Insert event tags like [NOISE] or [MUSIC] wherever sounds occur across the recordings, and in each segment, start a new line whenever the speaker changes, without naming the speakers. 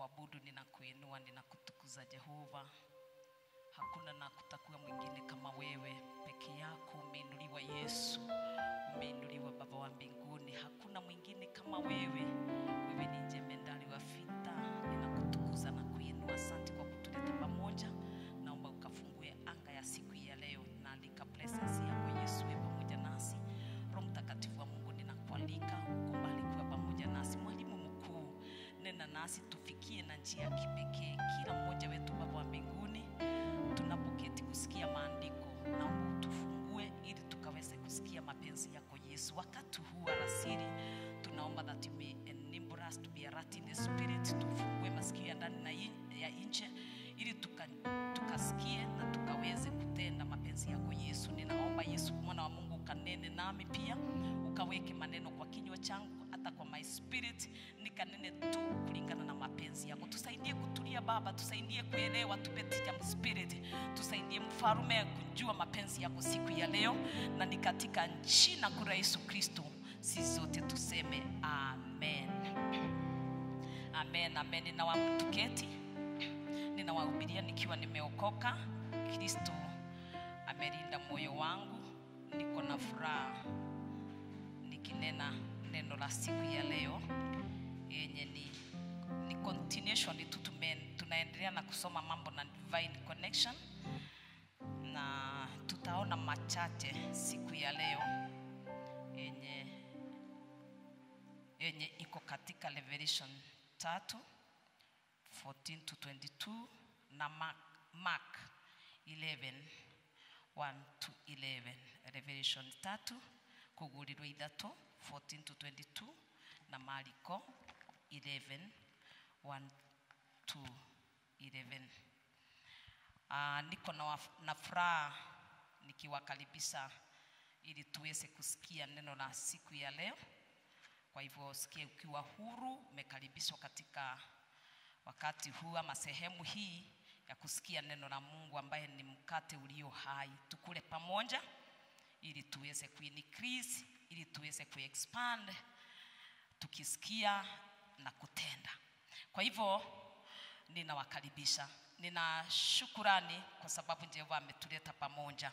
ninakuabudu, ninakuinua, ninakutukuza Jehova. Hakuna na kutakuwa mwingine kama wewe peke yako. Umeinuliwa Yesu, umeinuliwa Baba wa mbinguni, hakuna mwingine kama wewe. Wewe ni jemendari wa vita, ninakutukuza na kuinua. Asante kwa kutuleta pamoja. nasi tufikie na njia ya kipekee kila mmoja wetu Baba mbinguni, tunapoketi kusikia maandiko, naomba utufungue ili tukaweze kusikia mapenzi yako Yesu. Wakati huu alasiri, tunaomba that you may enable us to be alert in the spirit, tufungue masikio ya ndani na ya nje ili tukasikie tuka na tukaweze kutenda mapenzi yako Yesu. Ninaomba Yesu mwana wa Mungu ukanene nami pia ukaweke maneno kwa kinywa changu hata kwa my spirit nikanene tu kulingana na mapenzi yako tusaidie kutulia baba tusaidie kuelewa tupe teacher spirit tusaidie mfarume kujua mapenzi yako siku ya leo na ni katika jina kura Yesu Kristo si zote tuseme amen amen amen ninawatuketi ninawahubiria nikiwa nimeokoka kristo amelinda moyo wangu niko na furaha nikinena neno la siku ya leo yenye ni, ni continuation ni tu tunaendelea na kusoma mambo na divine connection na tutaona machache siku ya leo yenye yenye iko katika Revelation 3 14 to 22 na Mark, Mark 11 1 to 11 revelation 3 kugurirwo ithatu 14 to 22 na mariko 11 1 to 11 Uh, ah, niko na, na furaha nikiwakaribisha ili tuweze kusikia neno la siku ya leo. Kwa hivyo sikia ukiwa huru, umekaribishwa katika wakati huu ama sehemu hii ya kusikia neno la Mungu ambaye ni mkate ulio hai. Tukule pamoja ili tuweze kuincrease, ili tuweze kuexpand tukisikia na kutenda. Kwa hivyo ninawakaribisha, nina shukurani kwa sababu Jehova ametuleta pamoja,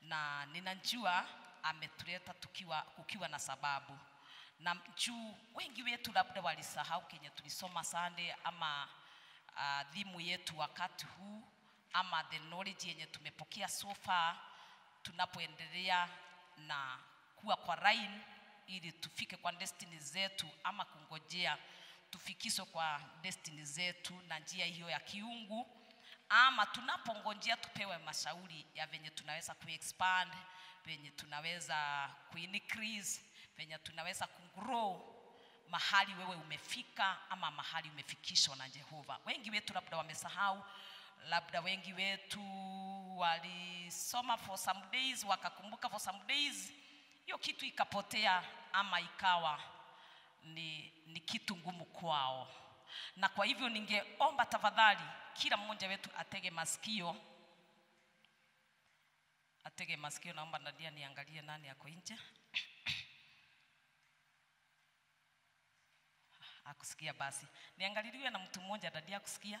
na ninajua ametuleta tukiwa, kukiwa na sababu na juu wengi wetu labda walisahau kenye tulisoma sande ama uh, ah, dhimu yetu wakati huu ama the knowledge yenye tumepokea so far tunapoendelea na kuwa kwa line ili tufike kwa destiny zetu ama kungojea tufikishwe kwa destiny zetu na njia hiyo ya kiungu ama tunapongojea tupewe mashauri ya venye tunaweza kuexpand, venye tunaweza kuincrease, venye tunaweza kugrow mahali wewe umefika ama mahali umefikishwa na Jehova. Wengi wetu labda wamesahau, labda wengi wetu walisoma for some days wakakumbuka for some days hiyo kitu ikapotea ama ikawa ni, ni kitu ngumu kwao na kwa hivyo ningeomba tafadhali kila mmoja wetu atege masikio atege masikio naomba nadia niangalie nani ako nje [COUGHS] akusikia basi niangaliliwe na mtu mmoja dadia akusikia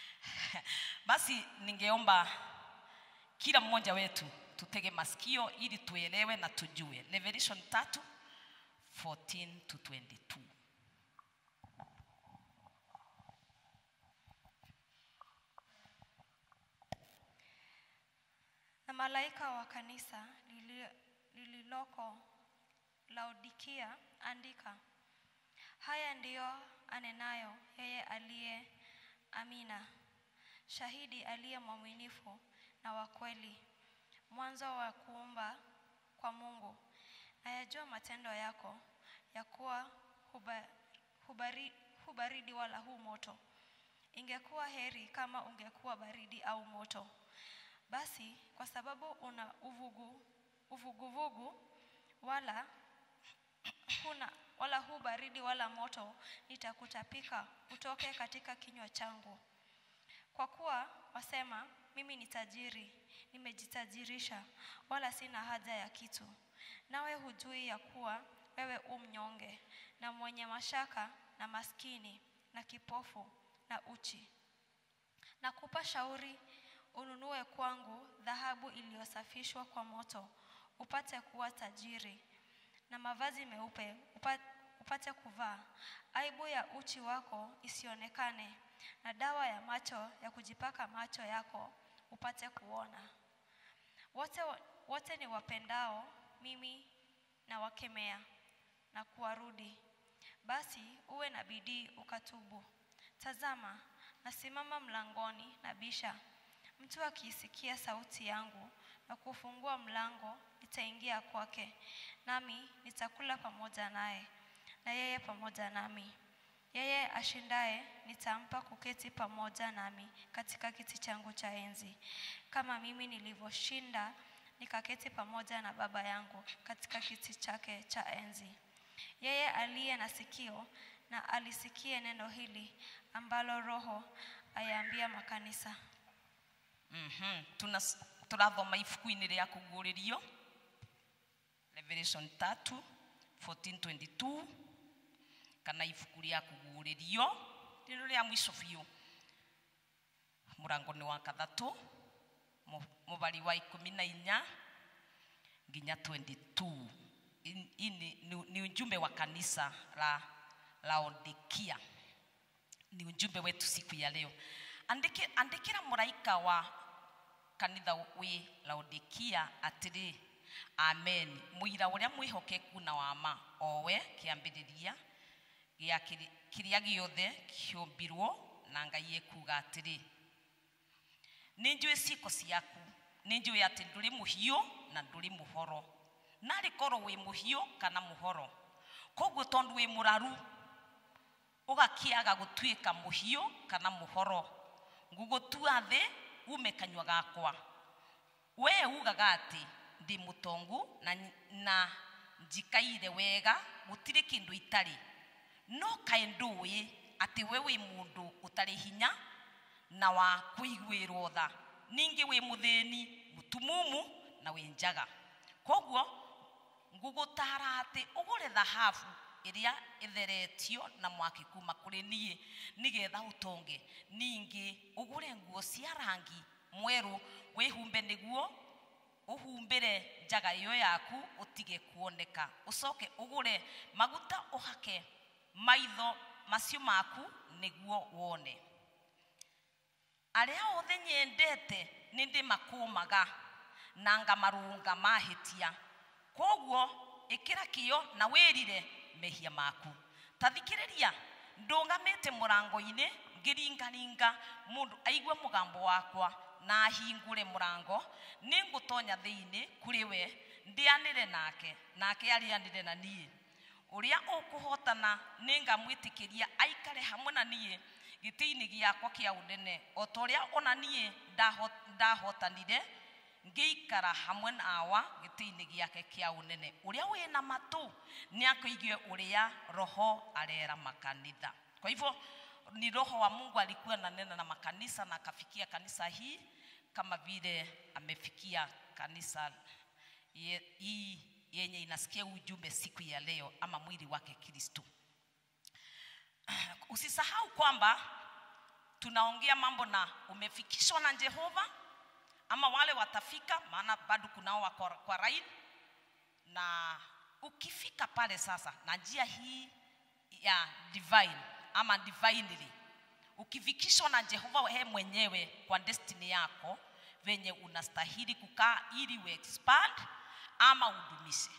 [COUGHS] basi ningeomba kila mmoja wetu tutege masikio ili tuelewe na tujue. Revelation 3 14 to 22.
Na malaika wa kanisa lililoko Laodikia andika, haya ndiyo anenayo yeye aliye Amina, shahidi aliye mwaminifu na wa kweli, mwanzo wa kuumba kwa Mungu. Ayajua matendo yako ya kuwa huba, hubari, hubaridi wala hu moto. Ingekuwa heri kama ungekuwa baridi au moto. Basi kwa sababu una uvugu, uvuguvugu wala huna wala hu baridi wala moto, nitakutapika utoke katika kinywa changu. Kwa kuwa wasema mimi ni tajiri, nimejitajirisha, wala sina haja ya kitu. Nawe hujui ya kuwa wewe u mnyonge na mwenye mashaka na maskini na kipofu na uchi. Nakupa shauri, ununue kwangu dhahabu iliyosafishwa kwa moto, upate kuwa tajiri, na mavazi meupe upate kuvaa, aibu ya uchi wako isionekane, na dawa ya macho ya kujipaka macho yako upate kuona. Wote, wote ni wapendao mimi na wakemea na kuwarudi. Basi uwe na bidii ukatubu. Tazama, nasimama mlangoni na bisha Mtu akiisikia sauti yangu na kufungua mlango, nitaingia kwake, nami nitakula pamoja naye na yeye pamoja nami. Yeye ashindaye nitampa kuketi pamoja nami katika kiti changu cha enzi, kama mimi nilivyoshinda nikaketi pamoja na Baba yangu katika kiti chake cha enzi. Yeye aliye na sikio na alisikie neno hili ambalo Roho ayaambia makanisa.
Mhm. Tuna turathoma ibuku-inĩ rĩa kũguũrĩrio Revelation 3 1422 kana ibuku rä akugurä rä rä rä a ico biå må rango nä wa kathatå må bari wa ikå na inya nginya 22 ni ujumbe wa kanisa la laodikia ni ujumbe wetu siku ya leo andike andikira muraika wa kanitha wi laodikia atiri amen muira mwä hokeku na wama owe kiambiriria gä kä giothe kĩumbirwo na ngai ekuga rä nä njũĩ ciko ciaku nĩ njũĩ atĩ ndũrĩ mũhiũ na ndũrĩ mũhoro narĩ korwo må hiå kana horo koguo aga gå tuä ka må hiå kana mũhoro tua thä ume kanyua gakwa wee ugaga atĩ ndĩ mũtongu na, na njikaire wega kä ndå itarä no kaä ä atä we wä må ndå å tarä hinya na wa kå iguä rwo tha ningä wä må thä ni må tumumu na wä njaga koguo ngå tara atä å gå re thahabu iria theretio na mwaki kuma kuri tonge ningä å gå re nguo cia rangi guo å humbä re njaga yo yaku tige kuoneka gå re maguta hake maitho macio maku nä guo wone arä a othe nyendete nä ndä makå maga na ngamarå nga mahä tia koguo ä kä ra kä o na wä rire mehia maku ta thikä rä ria ndå gamä te må rango-inä ngä ringaringa må ndå aigue må gambo wakwa na ahingå re må rango nä ngå tonya thä inä kå rä we ndä anä re nake nake arä anä re na niä uria ukuhotana ningamwitikiria aikare hamwe na nie gitiini giakwa kia unene otoria ona nie ndahotanire ngiikara hamwe nawa gitiini giake kia unene uria wina matu akuigwe uria roho arera makanitha kwa hivyo ni roho wa mungu alikuwa nena na makanisa na akafikia kanisa hii kama vile amefikia kanisa hii yenye inasikia ujumbe siku ya leo ama mwili wake Kristo. [CLEARS THROAT] Usisahau kwamba tunaongea mambo na umefikishwa na Jehova ama wale watafika, maana bado kunao wako kwa raini, na ukifika pale sasa na njia hii ya divine ama divinely, ukifikishwa na Jehova he mwenyewe kwa destiny yako venye unastahili kukaa ili we expand ama undumishe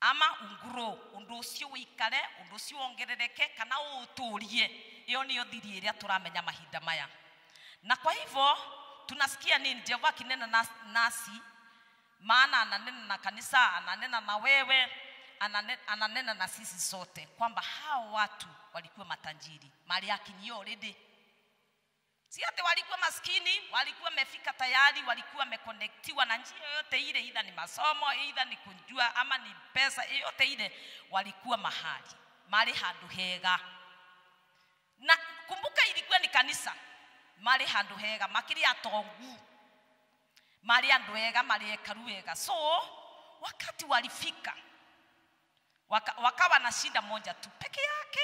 ama ungro undu ucio wikare undu ucio wongerereke kana uturie iyo niyo thiri iria turamenya mahinda maya na kwa hivyo tunasikia nini jehova akinena nasi maana ananena na kanisa ananena na wewe ananena na sisi sote kwamba hao watu walikuwa matanjiri mali akinyio already Si ati walikuwa maskini, walikuwa mefika tayari, walikuwa mekonektiwa na njia yoyote ile, idha ni masomo, idha ni kujua, ama ni pesa yoyote ile, walikuwa mahali mali handu hega. Na kumbuka, ilikuwa ni kanisa, mali handu hega, makiri atongu, mali andu hega mali ekaru hega So wakati walifika waka, wakawa na shida moja tu peke yake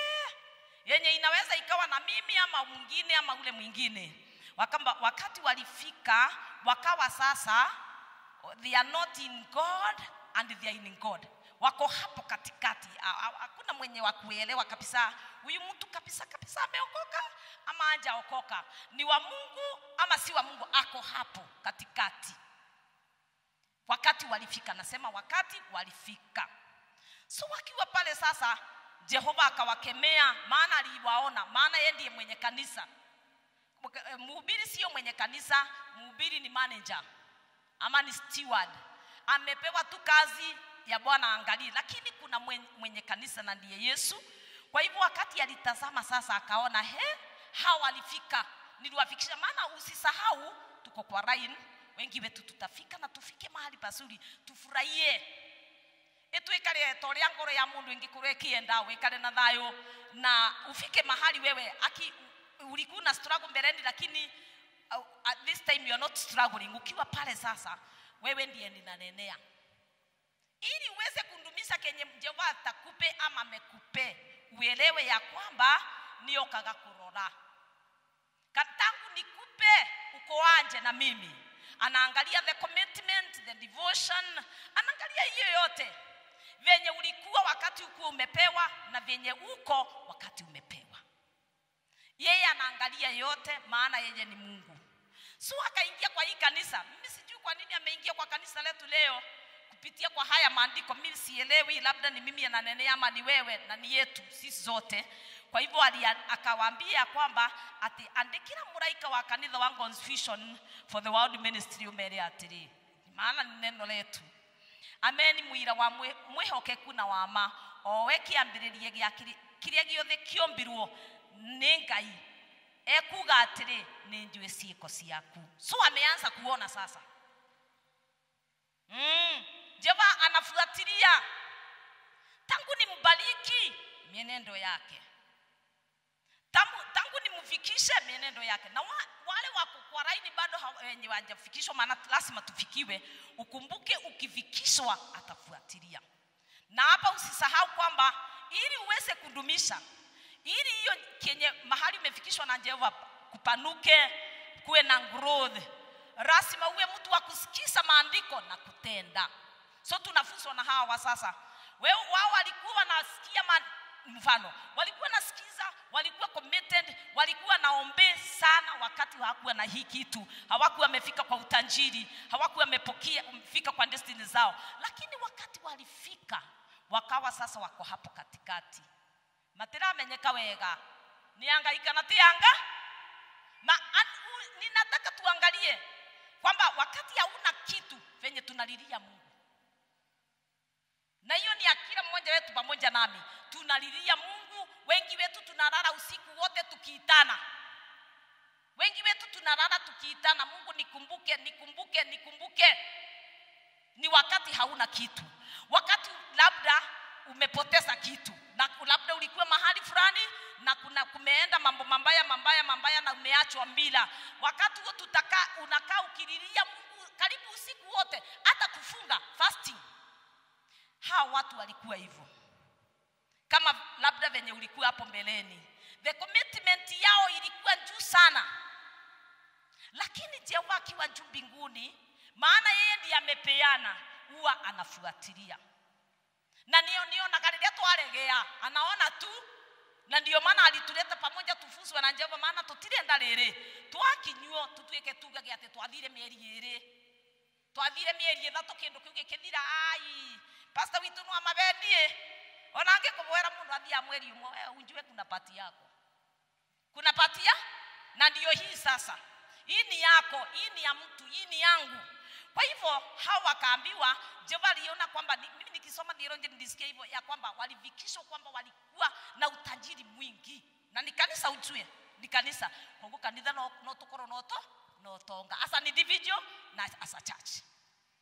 yenye inaweza ikawa na mimi ama mwingine ama ule mwingine. Wakamba, wakati walifika wakawa sasa they are not in God and they are in God wako hapo katikati, hakuna mwenye wa kuelewa kabisa huyu mtu kabisa kabisa ameokoka ama ajaokoka ni wa Mungu ama si wa Mungu, ako hapo katikati. Wakati walifika, nasema wakati walifika. So wakiwa pale sasa jehova akawakemea maana aliwaona maana yeye ndiye mwenye kanisa eh, mhubiri sio mwenye kanisa mhubiri ni manager ama ni steward amepewa tu kazi ya bwana angalie lakini kuna mwenye kanisa na ndiye yesu kwa hivyo wakati alitazama sasa akaona he hao walifika niliwafikisha maana usisahau tuko kwa rain wengi wetu tutafika na tufike mahali pazuri tufurahie ituikare toria ngoro ya mundu ingikurekie nda wikare na thayo na ufike mahali wewe aki uliku na struggle mbeleni lakini uh, at this time you are not struggling ukiwa pale sasa wewe ndiye ninanenea ili uweze kundumisha kenye Jehova atakupe ama amekupe uelewe ya kwamba niokaga kurora katangu nikupe uko anje na mimi anaangalia the commitment the devotion anaangalia hiyo yote venye ulikuwa wakati ukuwa umepewa na venye uko wakati umepewa. Yeye anaangalia yote, maana yeye ni Mungu. Su akaingia kwa hii kanisa. Mimi sijui kwa nini ameingia kwa kanisa letu leo kupitia kwa haya maandiko. Mimi sielewi, labda ni mimi ananenea ama ni wewe, na ni yetu sisi zote. Kwa hivyo akawaambia kwamba ati andikira muraika wa kanitha wa God's Vision for the World Ministry umeere atiri, maana ni neno letu ameni mwira wa mwihokeku na wa ma o we kiambiririe gia kiria giothe kiombirwo ni ngai ekuga atiri ni njui ciiko ciaku so ameanza kuona sasa mm. jehova anafuatilia tangu ni mbaliki mienendo yake tangu, tangu nimfikishe mienendo yake na wale wako kwa laini bado wenye eh, wajafikishwa, maana lazima tufikiwe. Ukumbuke ukifikishwa atafuatilia. Na hapa usisahau kwamba ili uweze kudumisha, ili hiyo kenye mahali umefikishwa na Jehova kupanuke, kuwe na growth, lazima uwe mtu wa kusikiza maandiko na kutenda. So tunafunzwa na hawa sasa. Wao walikuwa wanasikia mfano walikuwa nasikiza walikuwa committed walikuwa naombee sana wakati hawakuwa na hii kitu hawakuwa wamefika kwa utanjiri hawakuwa wamepokea fika kwa destiny zao lakini wakati walifika wakawa sasa wako hapo katikati matiramenyeka wega niangaika na tianga ninataka tuangalie kwamba wakati hauna kitu venye tunalilia Mungu na hiyo ni akila mmoja wetu pamoja nami. Tunalilia Mungu, wengi wetu tunalala usiku wote tukiitana, wengi wetu tunalala tukiitana, Mungu nikumbuke, nikumbuke, nikumbuke. Ni wakati hauna kitu, wakati labda umepoteza kitu, na labda ulikuwa mahali fulani na kuna kumeenda mambo mambaya mambaya mambaya na umeachwa mbila. Wakati huo tutakaa unakaa ukililia Mungu karibu usiku wote, hata kufunga fasting hawa watu walikuwa hivyo kama labda venye ulikuwa hapo mbeleni the commitment yao ilikuwa juu sana lakini jehova akiwa juu mbinguni maana yeye ndiye amepeana huwa anafuatilia na niyo nionaga rĩrĩa twaregea anaona tu na ndio maana alituleta pamoja tufuzwe na jehova maana tutirenda rĩrĩ twakinyuo tutuĩke tugage atĩ twathire mĩeri ĩrĩ twathire mĩeri ĩthatũ kĩndũ kĩu gĩkĩthira ai pastor witu no amabendie ona ange ngikubwira mundu athia mweri umwe we unjue kuna pati yako kuna pati ya na ndiyo hii sasa hii ni yako hii ni ya mtu hii ni yangu kwa hivyo hao wakaambiwa jehova aliona kwamba mimi nikisoma nironje nilisikia hivyo ya kwamba walivikishwa kwamba walikuwa na utajiri mwingi na ni kanisa ujue ni kanisa kwa kanitha no tukorwo no to no tonga asa individual na asa church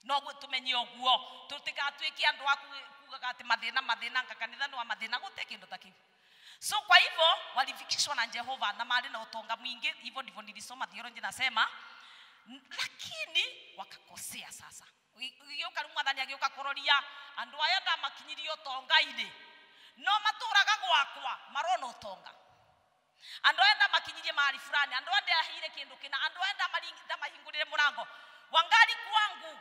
no tumenye uguo tutigatuikie andu aku kugaga ati mathina mathina ngakanitha ni wa mathina gute kindu ta kiu so kwa hivyo walifikishwa na Jehova na mali na utonga mwingi hivyo ndivyo nilisoma theology nasema lakini wakakosea sasa gioka riu mwathani agioka kuroria andu aya ndamakinyirie utonga-ini no maturaga gwakwa marona utonga andu aya ndamakinyirie mali fulani andu aya ndaheire kindu kina andu aya ndamahingurire murango wangari kwangu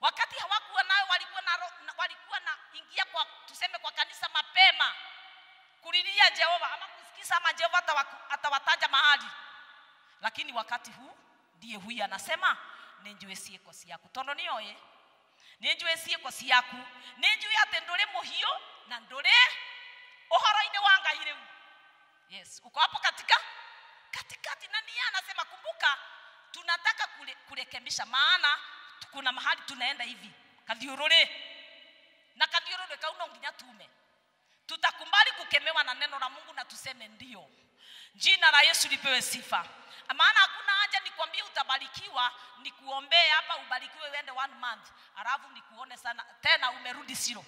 Wakati hawakuwa nayo, walikuwa na, walikuwa na ingia kwa tuseme kwa kanisa mapema kulilia Jehova ama kusikiza ama Jehova atawataja mahali, lakini wakati huu ndiye huyu anasema ninjue ciiko ciaku tondu nioe ninjue ciiko ciaku ninjue ati nduri muhiu na nduri uhoro-ini wa ngai riu yes uko hapo katika katikati na niye anasema kumbuka tunataka kule, kurekebisha maana kuna mahali tunaenda hivi kathiururi na kathiururi kauno nginya tume tutakumbali kukemewa na neno la mungu na tuseme ndio jina la yesu lipewe sifa maana hakuna haja nikwambie utabarikiwa nikuombee hapa ubarikiwe uende one month alafu nikuone sana tena umerudi silo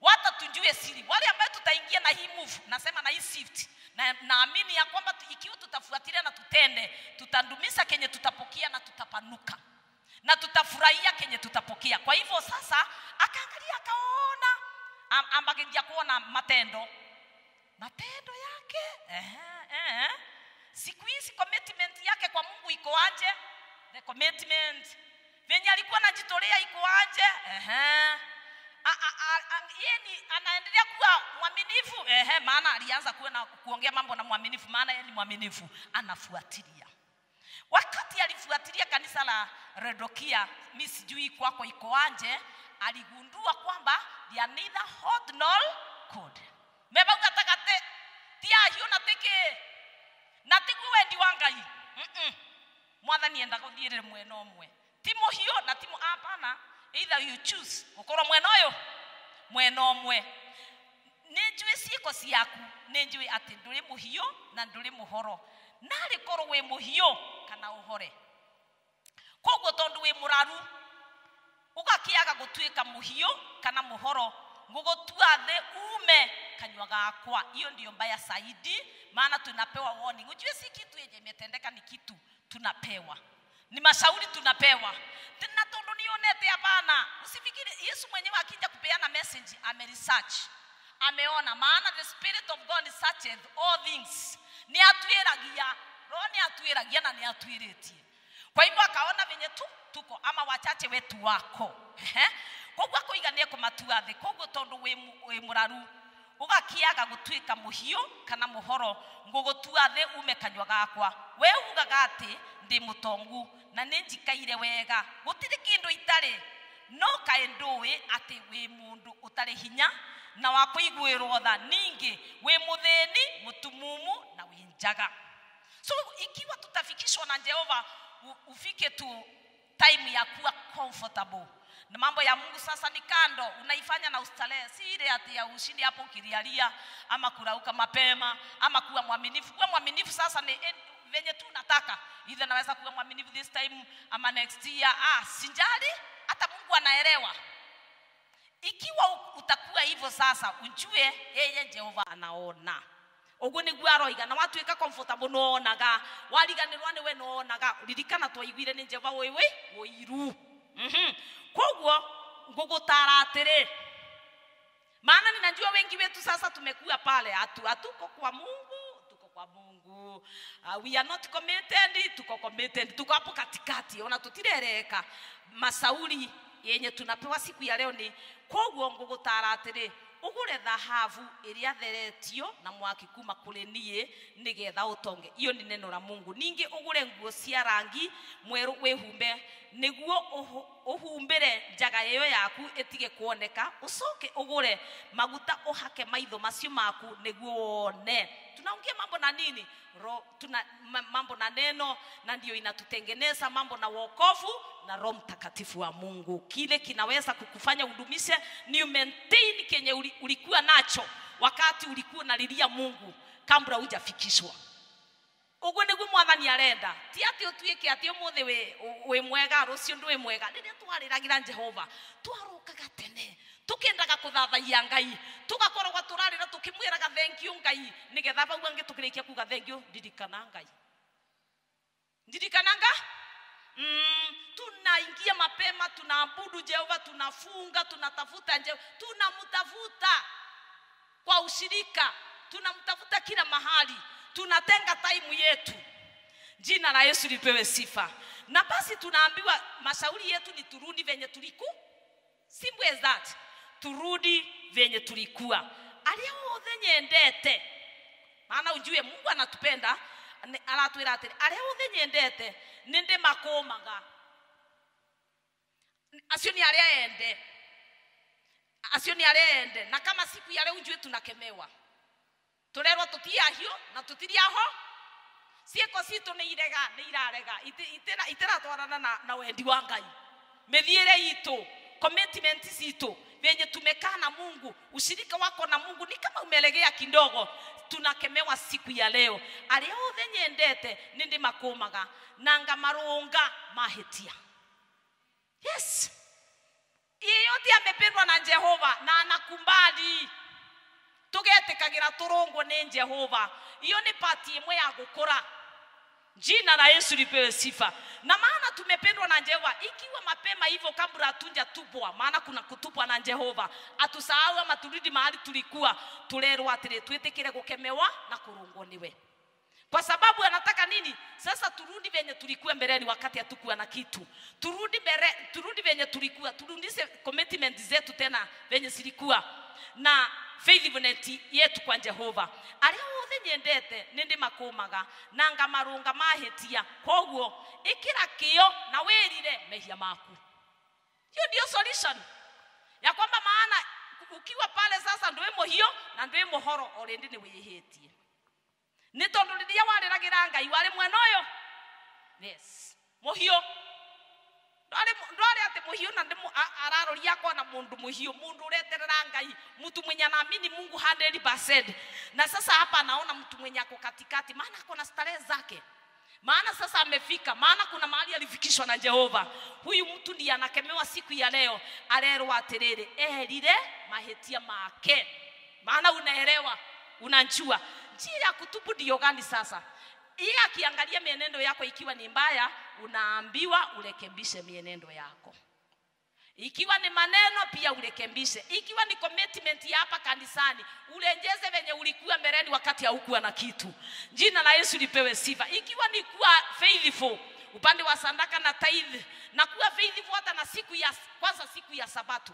wata tujue siri wale ambayo tutaingia na hii move nasema na hii shift na naamini ya kwamba ikiwa tutafuatilia na tutende tutandumisa kenye tutapokia na tutapanuka na tutafurahia kenye tutapokea. Kwa hivyo sasa akaangalia akaona, am, ambagengia kuona matendo matendo yake eh, eh. Siku hizi commitment yake kwa Mungu iko aje? The commitment venye alikuwa anajitolea iko aje? eh, Yeye ni anaendelea kuwa mwaminifu eh, maana alianza kuwa na kuongea mambo na mwaminifu, maana yeye ni mwaminifu, anafuatilia Wakati alifuatilia kanisa la redokia mi sijui kwako iko anje aligundua kwamba neither hot nor cold. Mebauga takate tia na tike na tiku wendi wa Ngai. Mm -mm. Mwathani enda guthirire mwena umwe. Ti muhiu na ti apana either you choose gukorwo mwena uyu mwena umwe nä njå ä ciäko ciaku nä njå atä ndå rä må hiå na ndå rä må horo narä korwo wä må hiå kana å hore koguo tondå wä må raru å aga gå tuä ka må hiå kana må horo gå gå tua thä ume kanywa gakwa iyo ndio mbaya saidi maana tunapewa warning ujue si kitu yenye imetendeka ni kitu tunapewa ni mashauri tunapewa tena tondu nionete hapana usifikiri yesu mwenyewe akija kupeana message research ameona maana the spirit of god searcheth all things nä atwiragia roho ni atwiragia na nä atwärätie kwa hivyo akaona venye tu tuko ama wachache wetu wako koguo akuigania kå matua koguo tondå wä må raru å gakiaga gå tuä ka må hiå kana må horo ngå gå ume kanyua gakwa we ugaga atä ndä må tongu na nä njikaire wega gå tirä kä ndå itarä no kaä ndå ä atä wä må ndå å tarä hinya na wa kuiguirwo tha ningi wi muthini mutumumu na winjaga so ikiwa tutafikishwa na jehova ufike tu time ya kuwa comfortable na mambo ya Mungu sasa ni kando, unaifanya na ustarehe, si ile ati ya ushindi hapo ukilialia ama kurauka mapema ama kuwa mwaminifu. Kuwa mwaminifu sasa ni eh, venye tu nataka, ile naweza kuwa mwaminifu this time ama next year. Ah, sinjali, hata Mungu anaelewa ikiwa utakuwa hivyo sasa ujue yeye jehova anaona uguo niguo aroiga na watuika comfortable no noonaga wariganirwa niwe noonaga ririkana twaiguire ni jehova wiwi wiru mhm koguo ngugutara atiri maana najua wengi wetu sasa tumekuwa pale atu hatuko kwa mungu tuko kwa mungu uh, we are not committed tuko committed tuko hapo katikati ona tutirereka masauli yenye tunapewa siku ya leo ni koguo ngugutara atiri ugure thahabu iria theretio na mwaki kuma kuri nie nigetha utonge iyo ni neno la Mungu ninge ugure nguo cia rangi mweru wehumbe niguo uhumbire njaga iyo yaku itige kuoneka usoke ugure maguta uhake maitho macio maku niguo wone tunaongea mambo na nini ro, tuna mambo na neno na ndio inatutengeneza mambo na wokovu na roho mtakatifu wa mungu kile kinaweza kukufanya udumishe ni maintain kenye ulikuwa nacho wakati ulikuwa unalilia mungu kabla hujafikishwa koguo niguo mwathani arenda ti ati utuike ati umuthi wi mwega rucio ndwi mwega riria twariragira jehova twarukaga tene tukiendaga kuthathaia ngai tugakoragwo turarira tukimwiraga thengiu ngai nigetha bau angi tukirikia kuga thengiu ndirikana ngai ndirikananga mm, tunaingia mapema tunaabudu jehova tunafunga tunatafuta jehova tunamtafuta kwa ushirika tunamtafuta kila mahali tunatenga taimu yetu. Jina la Yesu lipewe sifa. Na basi tunaambiwa mashauri yetu ni turudi venye tuliku. Simple as that. Turudi venye tulikuwa. Aria othe nyendete. Maana ujue Mungu anatupenda aratwira atiri aria othe nyendete nindi makomaga. acio ni aria ende ni aria ende na kama siku ya leo ujue tunakemewa turerwo tutiahio na tutiriaho cieko citu nä irega nä irarega itiratwarana na, na wendi wa ngai mithiire itu commitment zitu venye tumekaa na mungu ushirika wako na mungu ni kama umelegea kidogo tunakemewa siku ya leo aria othe nyendete nindi makumaga na ngamarunga mahitia yes yeyote amependwa na jehova na anakubali tugetikagira turungwo ni jehova iyo ni pati imwe ya gukora jina na yesu lipewe sifa na maana tumependwa na jehova ikiwa mapema hivyo kabla hatujatupwa maana kuna kutupwa na jehova atusahau ama turudi mahali tulikuwa tulerwa atiri twitikire gukemewa na kurungwo niwe kwa sababu anataka nini? Sasa turudi venye tulikuwa mbeleni wakati hatukuwa na kitu. Turudi mbele, turudi venye tulikuwa, turudishe commitment zetu tena venye zilikuwa na faithfulness yetu kwa Jehova. Aria othe nyendete nindi makumaga na ngamarunga mahetia Koguo ikira kio na wirire mehia maku. Hiyo ndio solution ya kwamba maana ukiwa pale sasa ndio hiyo na ndio muhoro already ni wihitie nä tondå rä rä a warä ragä ra ngai warä mwena å yå yes må hiå ndwarä atä må hiå na ararå ria kona må ndå må hiå må ndå å reterera ngai mtu na anaamini mungu 100%. na sasa hapa anaona mtu mwenye ako katikati maana akona starehe zake maana sasa amefika, maana kuna mahali alifikishwa na Jehova. Huyu mtu ndiye anakemewa siku ya leo, arerwa atiriri, eherire mahetia make. Maana unaelewa, unanjua njia ya kutubu ndio gani sasa? Yeye akiangalia mienendo yako ikiwa ni mbaya, unaambiwa urekebishe mienendo yako. Ikiwa ni maneno pia urekebishe. Ikiwa ni commitment ya hapa kanisani, urejeze venye ulikuwa mbeleni wakati haukuwa na kitu. Jina la Yesu lipewe sifa. Ikiwa ni kuwa faithful upande wa sandaka na tithe, na kuwa faithful hata na siku ya kwanza, siku ya Sabato,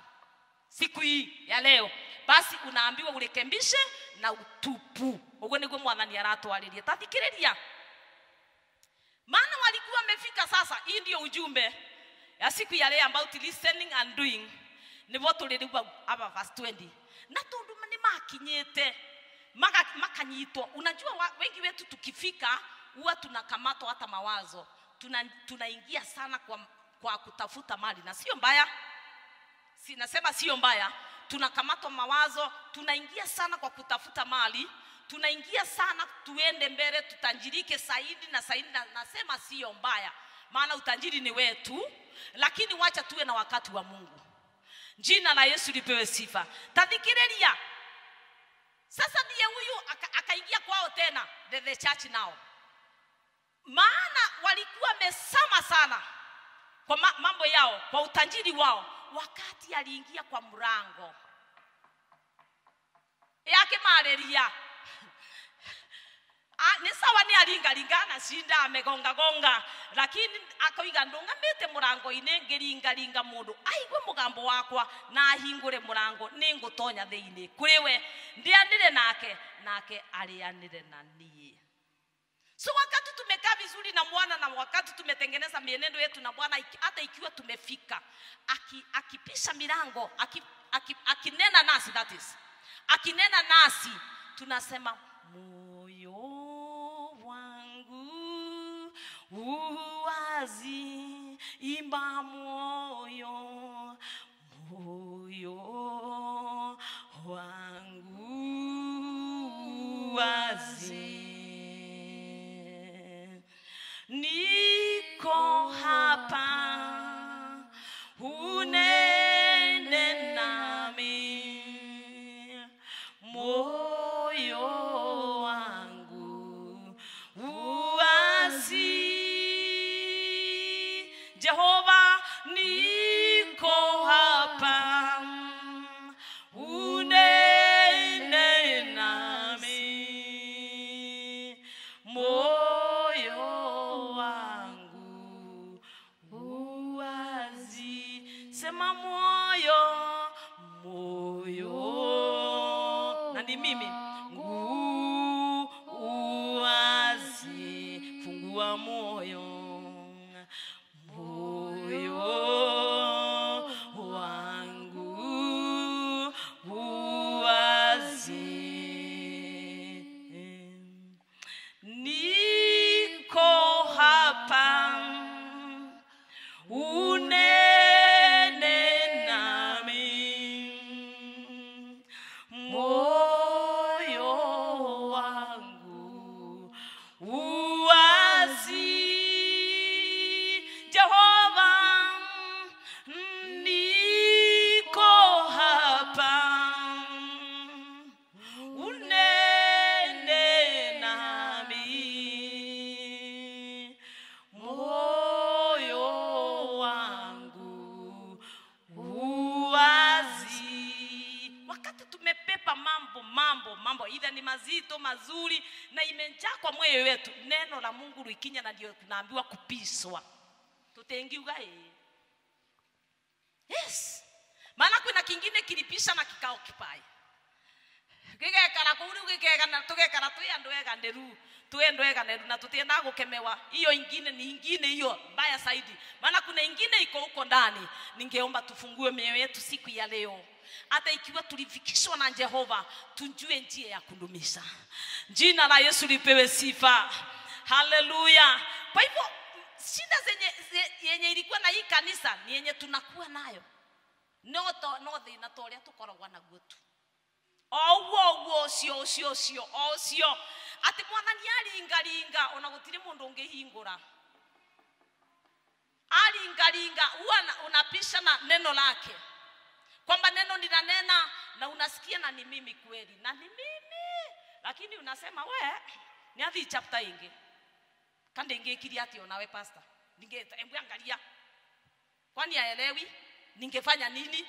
siku hii ya leo basi unaambiwa urekembishe na utupu uguo niguo mwathani aratwaririe tathikiriria maana walikuwa wamefika sasa hii ndio ujumbe ya siku ya leo about listening and doing nivo tuliriwa hapa verse 20 na tundu ni makinyite makanyitwa maka unajua wa, wengi wetu tukifika huwa tunakamatwa hata mawazo tunaingia tuna sana kwa, kwa kutafuta mali na sio mbaya sinasema sio mbaya tunakamatwa mawazo, tunaingia sana kwa kutafuta mali, tunaingia sana tuende mbele, tutanjirike saidi na saidi na nasema siyo mbaya, maana utanjiri ni wetu, lakini wacha tuwe na wakati wa Mungu. Jina la Yesu lipewe sifa. Tathikiriria sasa ndiye huyu akaingia aka kwao tena the, the church nao, maana walikuwa mesama sana kwa ma, mambo yao kwa utanjiri wao wakati aliingia kwa mlango yakimaarĩria ah, ni sawa ni aringaringa na shinda amegongagonga lakini akoiga ndũngamĩte mũrango-inĩ ngĩringaringa mũndũ aigwe mugambo wakwa na ahingure murango ni ngutonya thĩinĩ kuriwe we nake nake arĩanĩre na nie So wakati tumekaa vizuri na Bwana na wakati tumetengeneza mienendo yetu na Bwana, hata ikiwa tumefika akipisha aki milango akinena aki nasi, that is akinena nasi, tunasema moyo wangu uwazi imba moyo Nikon. kiswa tutengiuga ii yes maana kwina kingine kilipisha na kikao kipaya gigekara kå u rä u gäkegana tå gekara twä andå eganeru twä andå eganeru na tå tiendaga gå kemewa iyo ingine ni ingine iyo mbaya saidi maana kuna ingine iko huko ndani ningeomba tufungue mioyo yetu siku ya leo hata ikiwa tulifikishwa na jehova tujue njia ya kudumisha jina la yesu lipewe sifa haleluya kwa hivyo shida zenye, yenye ilikuwa na hii kanisa ni yenye tunakuwa nayo no to, na thina ta uria tukoragwa naguo tu o uguo uguo ucio ucio ucio o ucio ati aringaringa ona gutire mundu ungihingura aringaringa huwa unapisha na neno lake kwamba neno ninanena na unasikia na ni mimi kweli na ni mimi lakini unasema we ni athi chapter ingine kandi kiri ati onawe pastor ninge hebu angalia kwani aelewi fanya nini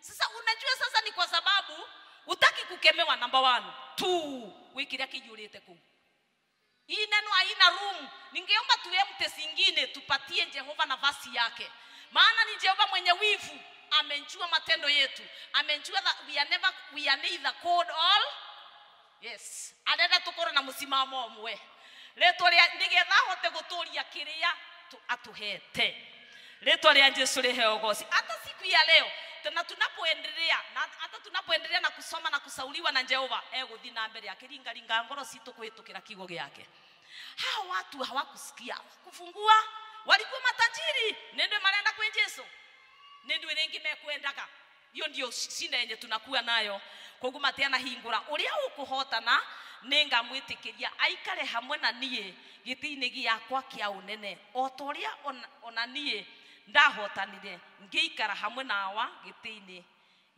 sasa unajua sasa ni kwa sababu utaki kukemewa namba one tu wikiria kijurite kuu hii neno haina room omba tuwe mtesi ingine tupatie jehova na vasi yake maana ni jehova mwenye wivu amenjua matendo yetu amenjua that we are never we are neither called all yes anenda tukoro na musimamo mwe ritwa ria nigetha ahote guturia kiria atuhete ritwa ria Yesu liheo gosi hata siku ya leo na tunapoendelea na hata tunapoendelea na kusoma na kusauliwa na Jehova thiä na mbere ringaringa ngoro citu kuhitukira kigo giake hawa watu hawakusikia kufungua walikuwa matajiri nindwe marenda kwä Jesu rä ngä mekwendaga hiyo ndio shida yenye tunakuwa nayo koguo hingura uria ukuhotana ni ngamwitikiria aikare hamwe na nie gĩtĩ-inĩ gĩakwa kĩa ũnene o ona nie ndahotanire ngiikara hamwe nawa gĩtĩ-inĩ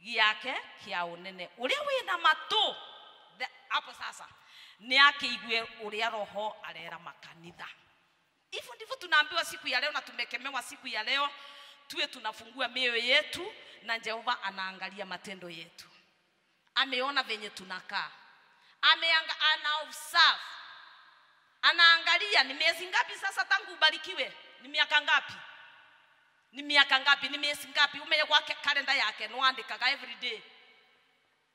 gĩake kĩa ũnene na matu matũ hapo sasa nĩ akĩigue uria roho arera makanitha ifu ndivu tunaambiwa siku ya leo na tumekemewa siku ya leo tuwe tunafungua mioyo yetu na Jehova anaangalia matendo yetu, ameona venye tunakaa, ameanga ana observe, anaangalia ni miezi ngapi sasa tangu ubarikiwe, ni miaka ngapi, ni miaka ngapi, ni miezi ngapi. Umenye kwa kalenda yake niwandikaga every day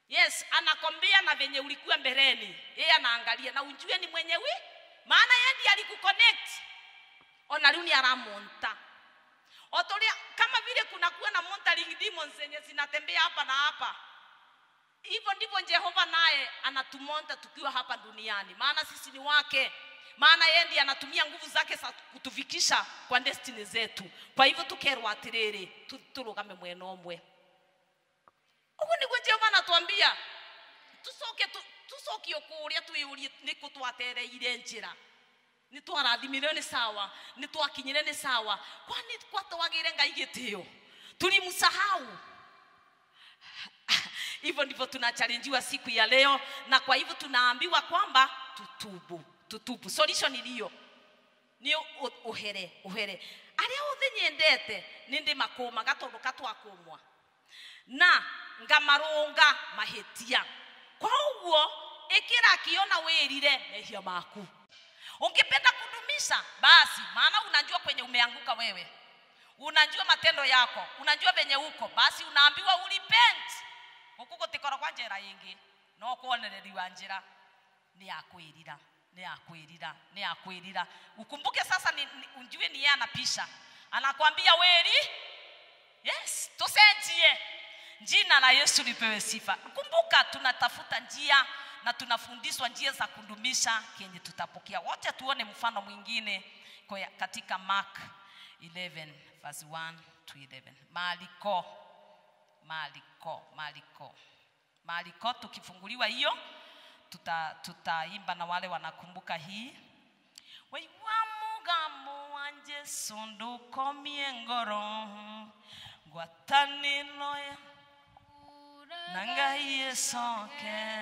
Yes, anakwambia na venye ulikuwa mbeleni, yeye anaangalia na unjue ni mwenyewe, maana yeye ndiye alikukonnect. Ona riu ni aramonta Otolia, kama vile kunakuwa na monitoring demons zenye zinatembea hapa na hapa, hivyo ndivyo Jehova naye anatumonta tukiwa hapa duniani, maana sisi ni wake maana yeye ndiye anatumia nguvu zake za kutufikisha kwa destiny zetu. Kwa hivyo tukerwa atiriri turugame mwena omwe ugu niguo Jehova anatuambia tusoke tu, tusokie kuria twiyurie niku twatereire njira re nä sawa nä twakinyire nä sawa kwani kwatwagä re ngai gä tä å tuli msahau hivyo [LAUGHS] ndivyo tunachalenjiwa siku ya leo na kwa hivyo tunaambiwa kwamba tutubu tutubu solution iliyo ni uhere uhere arä a othe nyendete nä ndä makåmaga tondå katwakåmwa na ngamarunga mahitia koguo ikira kio na wirire mehia maku Ungependa kudumisha basi, maana unajua kwenye umeanguka wewe, unajua matendo yako, unajua venye uko, basi unaambiwa ulipent urepent. kwa njera ingi no kuonereriwa njira ni akwirira ni akwirira ni akwirira. Ukumbuke sasa, ni, ni, unjue ni yeye anapisha, anakwambia weri, yes, tusenjie. Jina la Yesu lipewe sifa. Kumbuka tunatafuta njia na tunafundishwa njia za kudumisha kenye tutapokea. Wote tuone mfano mwingine katika Mark 11 verse 1 to 11. Maliko, maliko, maliko, maliko. Tukifunguliwa hiyo tutaimba tuta na wale wanakumbuka hii waiwa mugamo jesu ndukomie ngoro ngwatanino
na ngai
esoke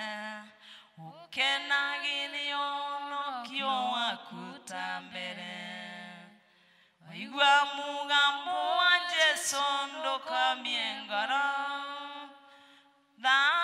ukenagithio no kio wakuta mbere waigua mugambo wa jesu ndukamie ngoro thaa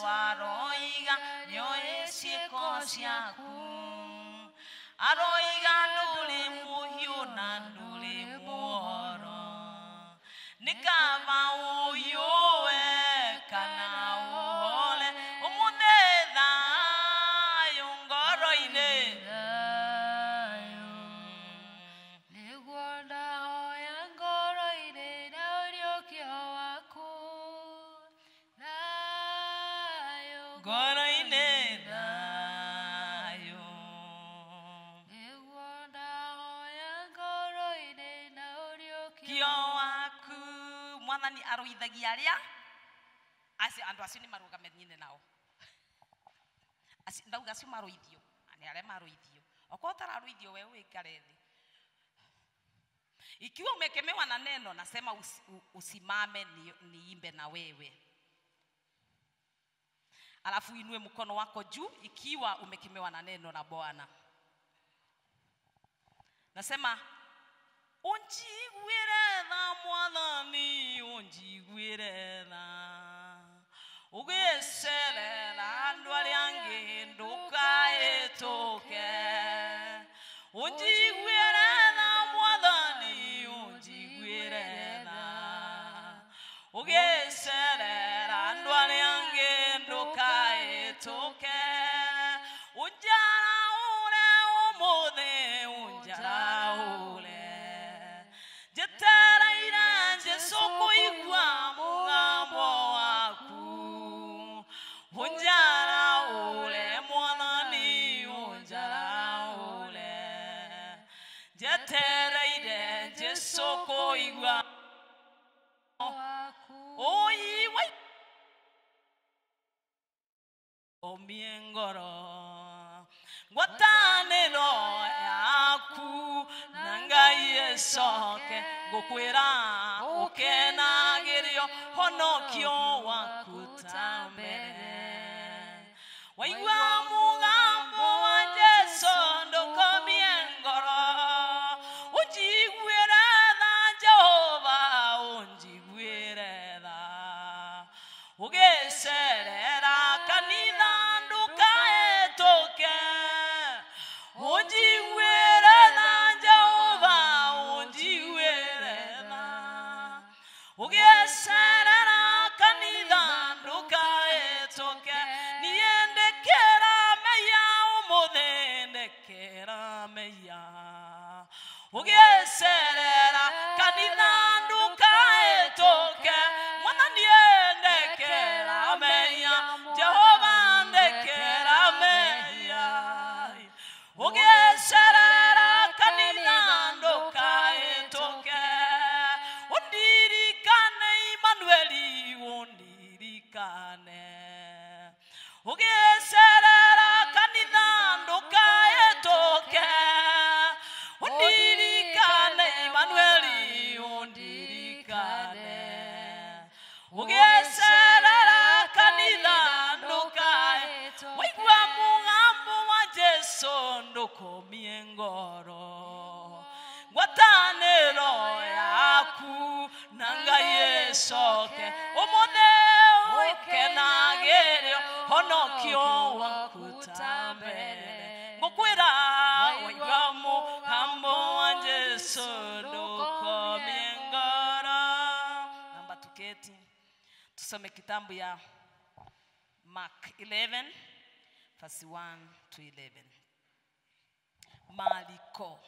soaroiga, yo es y cosia cum. Aroiga, maruithagia aria acio andu acio ni marugamenyire nao [LAUGHS] ndauga acio maruithio ah, ni aria maruithio okorwo utararuithio we wikare thi ikiwa umekemewa na neno nasema us, usimame niimbe ni na wewe alafu inue mkono wako juu ikiwa umekemewa na neno na bwana nasema unjiguire tha mwathani ũgĩcerera kanitha ndũkae tũke ũndirikane imanueli ũndirikane ũgĩcerera kanitha ndũkae waigua mũgambo wa jesu ndũkũmie ngoro ngwatanĩro yaku na ngai ĩcoke tusome kitabu ya Mark 11 verse 1 to 11. Maliko.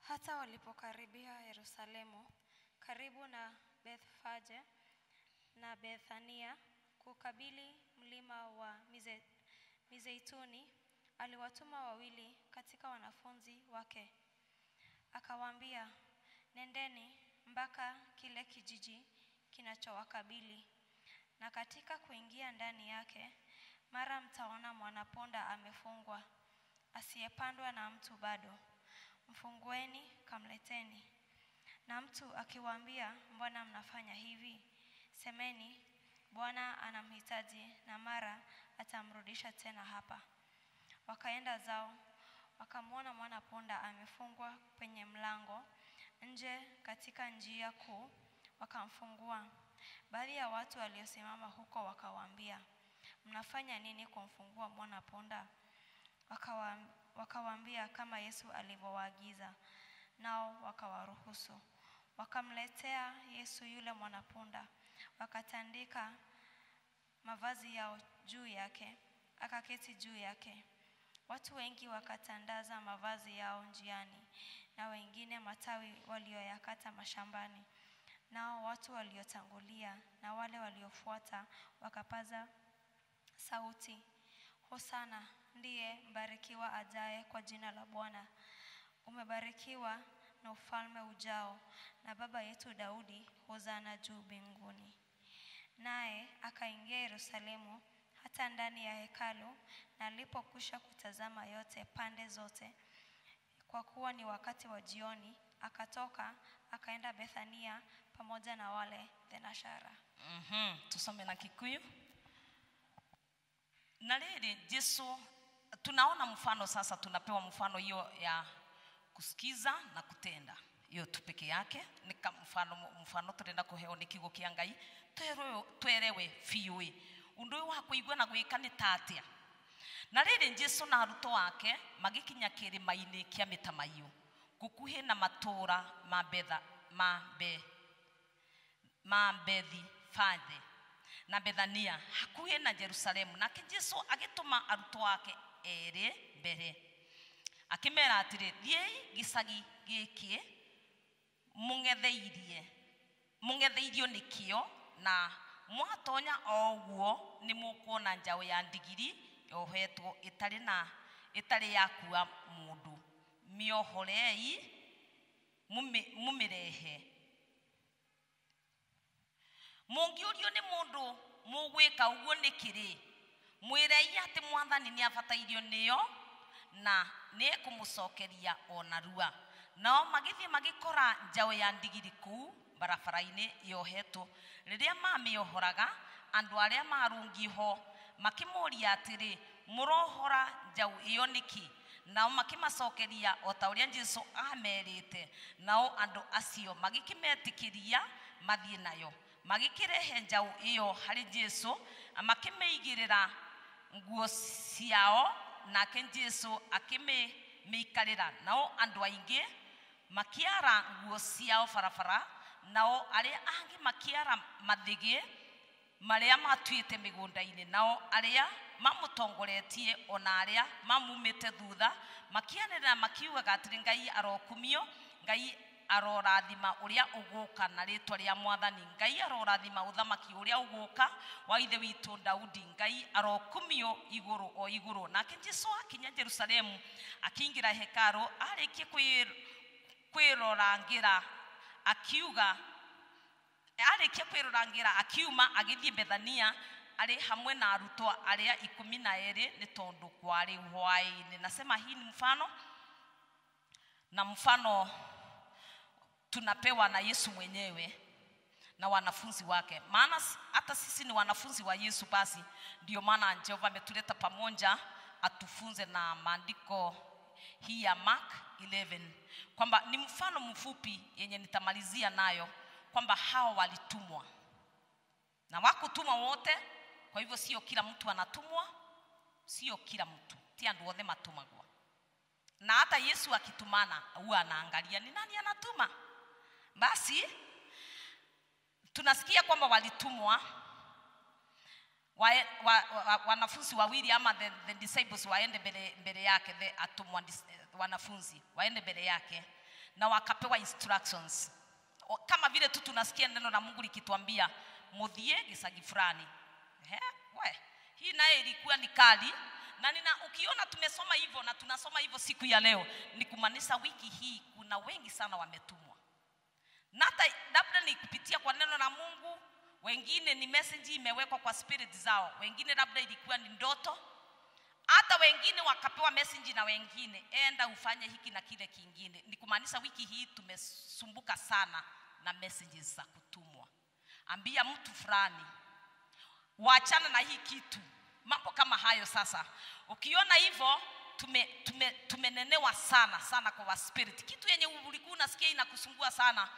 Hata walipokaribia Yerusalemu, karibu na Bethfage na Bethania, kukabili mlima wa Mizeituni, aliwatuma wawili katika wanafunzi wake akawaambia, nendeni mpaka kile kijiji kinachowakabili, na katika kuingia ndani yake, mara mtaona mwanaponda amefungwa asiyepandwa na mtu bado, mfungueni kamleteni. Na mtu akiwaambia, mbona mnafanya hivi? Semeni, Bwana anamhitaji na mara atamrudisha tena hapa. Wakaenda zao wakamwona mwana ponda amefungwa kwenye mlango nje katika njia kuu, wakamfungua. Baadhi ya watu waliosimama huko wakawaambia, mnafanya nini kumfungua mwana ponda? Wakawaambia kama Yesu alivyowaagiza, nao wakawaruhusu. Wakamletea Yesu yule mwanapunda, wakatandika mavazi yao juu yake, akaketi juu yake. Watu wengi wakatandaza mavazi yao njiani, na wengine matawi walioyakata mashambani. Nao watu waliotangulia na wale waliofuata wakapaza sauti, Hosana! Ndiye mbarikiwa ajaye kwa jina la Bwana. Umebarikiwa na ufalme ujao na baba yetu Daudi. Hosana juu mbinguni. Naye akaingia Yerusalemu hata ndani ya hekalu, na alipokwisha kutazama yote pande zote, kwa kuwa ni wakati wa jioni, akatoka akaenda Bethania pamoja na wale thenashara.
mm -hmm. Tusome na Kikuyu. Na lili Yesu, tunaona mfano sasa, tunapewa mfano hiyo ya kusikiza na kutenda iyo tu peke yake kama mfano mfano turenda kuheo ni kiugo kia ngai twerewe biũ undu uyu wa kuigua na gwika ni ta na riri jesu na aruto wake magikinya kirima-ini kia mitamaiu gukuhi na matura ma mabe ma be ma bethi fathe na bethania hakuhi na jerusalemu nake jesu agituma aruto wake eri mbere akimera atiri thiei gicagi giki mung'etheirie mung'etheirio nikio na mwatonya o guo nä må kuona njaå ya ndigiri yohetwo ä na ä yakua må ndå mä ohorei må mä rehe må ngä å rio nä må ndå må gwä ka å guo nä kä rä mwä rei atä mwathani nä abatairio nä yo na nä kå må cokeria ona rua nao magä thiä magä kora njaå ya ndigiri kuu barabara-inä yohetwo rä rä a mamä ohoraga andå arä a marungi ho makä ria atä rä må rohora njau ä yo nä kä nao makimacokeria o ta ũrĩa jesu amerĩte nao andũ acio magĩkĩmetĩkĩria mathiĩ nayo magĩkĩrehe njaũ ĩyo harĩ jesu makĩmĩigĩrĩra nguo ciao nake jesu akĩmĩikarĩra nao andũ aingĩ makĩara nguo ciao barabara nao arä a angä makäara maria marä a matuä te mä gå nda-inä nao arä a mamå tongoretie ona arä a mamumä te thutha makianira makiuga makiugaga atä rä ngai arokumio ngai arorathima uria uguka na ritwa ria mwathani ngai arorathima uthamaki uria uguka wa ithe witu daudi ngai arokumio iguru o iguru nake jesu akinya jerusalemu akiingira hekaru arikie kwirora ngira akiuga arĩkia kwĩrorangira akiuma agithie bethania arĩ hamwe na arutwo arĩa ikumi na erĩ nĩ tondũ kwarĩ hwaĩ nasema hii ni mfano na mfano tunapewa na yesu mwenyewe na wanafunzi wake maana hata sisi ni wanafunzi wa yesu basi ndio maana jehova ametuleta pamoja atufunze na maandiko hii ya Mark 11 kwamba ni mfano mfupi yenye nitamalizia nayo kwamba hao walitumwa na wakutumwa wote. Kwa hivyo sio kila mtu anatumwa, sio kila mtu, ti andu othe matumagwa. Na hata Yesu akitumana huwa anaangalia ni nani anatuma. Basi tunasikia kwamba walitumwa wanafunzi wawili ama the, the disciples waende mbele, mbele yake the atumwa wanafunzi waende mbele yake na wakapewa instructions kama vile tu tunasikia neno la Mungu likituambia mudhie gisagi fulani. Ehe, we hii naye ilikuwa ni kali na nina, ukiona tumesoma hivyo na tunasoma hivyo siku ya leo, ni kumaanisha wiki hii kuna wengi sana wametumwa, na hata labda ni kupitia kwa neno la Mungu wengine ni message imewekwa kwa spirit zao, wengine labda ilikuwa ni ndoto, hata wengine wakapewa message na wengine, enda ufanye hiki na kile kingine. Ni kumaanisha wiki hii tumesumbuka sana na messages za kutumwa, ambia mtu fulani, wachana na hii kitu, mambo kama hayo. Sasa ukiona hivyo tume, tume, tumenenewa sana sana kwa spirit, kitu yenye ulikuwa unasikia inakusungua sana,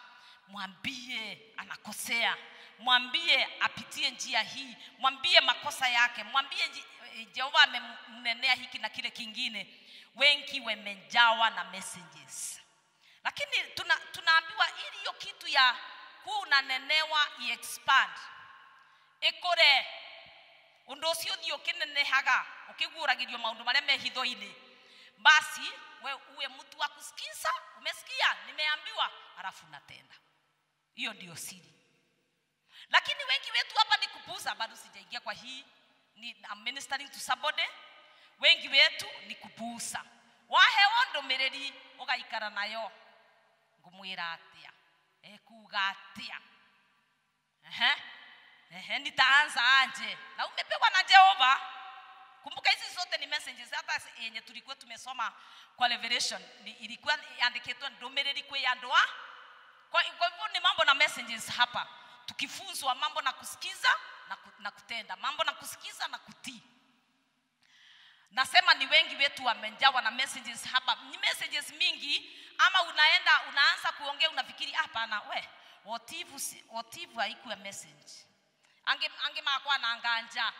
mwambie anakosea mwambie apitie njia hii, mwambie makosa yake, mwambie eh, Jehova amemnenea hiki na kile kingine. Wengi wamejawa na messages, lakini tuna, tunaambiwa ili hiyo kitu ya kuu unanenewa iexpand ikore undu ucio uthii ukinenehaga ukiguragirio maundu maria me hitho-ini basi we uwe mtu wa kusikiza. Umesikia, nimeambiwa, alafu natenda Hiyo ndio siri lakini wengi wetu hapa ni kupuza bado sijaingia kwa hii ni I'm ministering to somebody wengi wetu ni kupuza waheo ndumiriri ugaikara nayo ngumwira atia ekuga atia ehe ehe nitaanza aje na umepewa na Jehova kumbuka hizi zote ni messages hata yenye tulikuwa tumesoma kwa revelation ilikuwa andiketwa ndumiriri kwa andwa kwa hivyo ni mambo na messages hapa tukifunzwa mambo na kusikiza na, ku, na kutenda mambo na kusikiza na kutii nasema ni wengi wetu wamejawa na messages hapa ni messages mingi ama unaenda unaanza kuongea unafikiri hapana we otivu wotivu haikuwa message angemakwa ange na nganja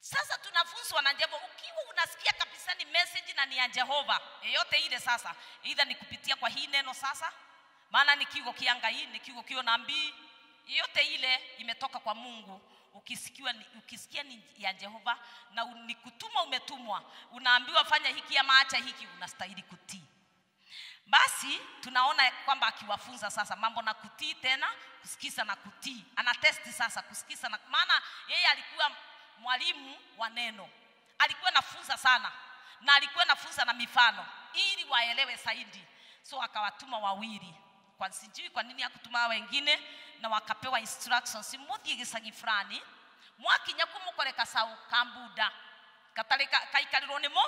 sasa tunafunzwa na Jehova. Ukiwa unasikia kabisa ni message na ni ya Jehova, yeyote ile, sasa aidha ni kupitia kwa hii neno sasa maana ni kiugo kiangai, ni kiugo kio nambii, yote ile imetoka kwa Mungu. ukisikia ni, ukisikia ni ya Jehova na nikutuma umetumwa, unaambiwa fanya hiki ama acha hiki, unastahili kutii. Basi tunaona kwamba akiwafunza sasa mambo na kutii, tena kusikiza na kutii. Ana testi sasa kusikiza, na maana yeye alikuwa mwalimu wa neno, alikuwa nafunza sana na alikuwa nafunza na mifano ili waelewe zaidi, so akawatuma wawili kwa sijui kwa nini akutuma wengine na wakapewa instructions gisagi gifurani mwakinya ku mukoreka sau kambuda katalika kaikarirwo nimo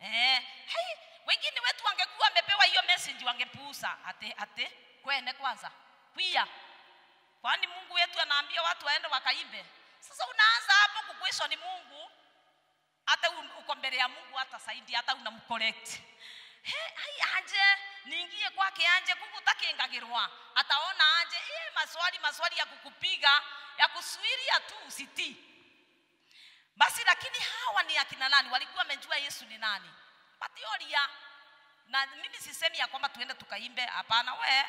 eh hey wengine wetu wangekuwa wamepewa hiyo message wangepuusa ate ate kwene kwanza pia kwani Mungu wetu anaambia watu waende wakaibe. Sasa unaanza hapo kukwisha ni Mungu, hata uko mbele ya Mungu hata saidi, hata unamcorrect he, hai aje ningie kwake anje kugutakengagirwa ataona anje iye eh, maswali maswali ya kukupiga ya kusuiria tu usitii basi lakini hawa ni akina nani walikuwa wamejua yesu ni nani batioria na mimi sisemi ya kwamba tuende tukaimbe hapana we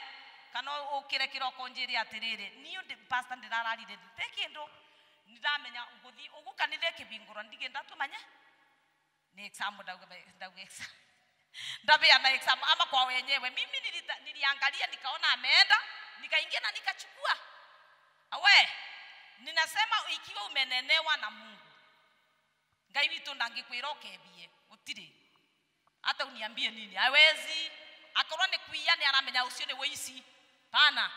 kana ukire kiroko njiri atiriri niu pasta ndirararire ndite kindu ndiramenya nguthi ugukanire kibingurwa ndigenda tumanye ni example ndauga ndauga example ndabea maexam ama kwa wenyewe. Mimi niliangalia nikaona ameenda, nikaingia na nikachukua. Awe, ninasema ikiwa umenenewa na Mungu, Ngai witu ndangikwira ukebie utiri hata uniambie nini, awezi akorwo ni kuia ni aramenya ucio ni wiici pana.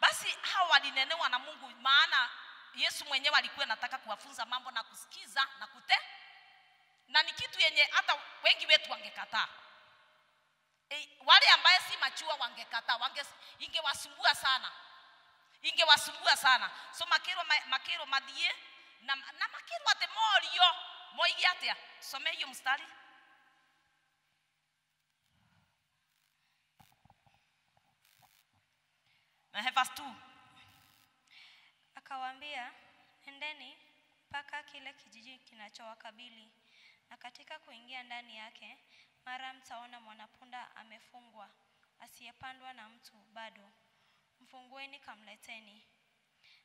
Basi hao walinenewa na Mungu, maana Yesu mwenyewe alikuwa nataka kuwafunza mambo na kusikiza na kute, na ni kitu yenye hata wengi wetu wangekataa e, wale ambaye si machua wangekata wange, ingewasumbua sana ingewasumbua sana so makirwo ma, makirwo mathie na, na makirwo atä morio moige atia some hiyo mstari
akawaambia endeni mpaka kile kijiji kinachowakabili na katika kuingia ndani yake mara mtaona mwanapunda amefungwa, asiyepandwa na mtu bado; mfungueni kamleteni.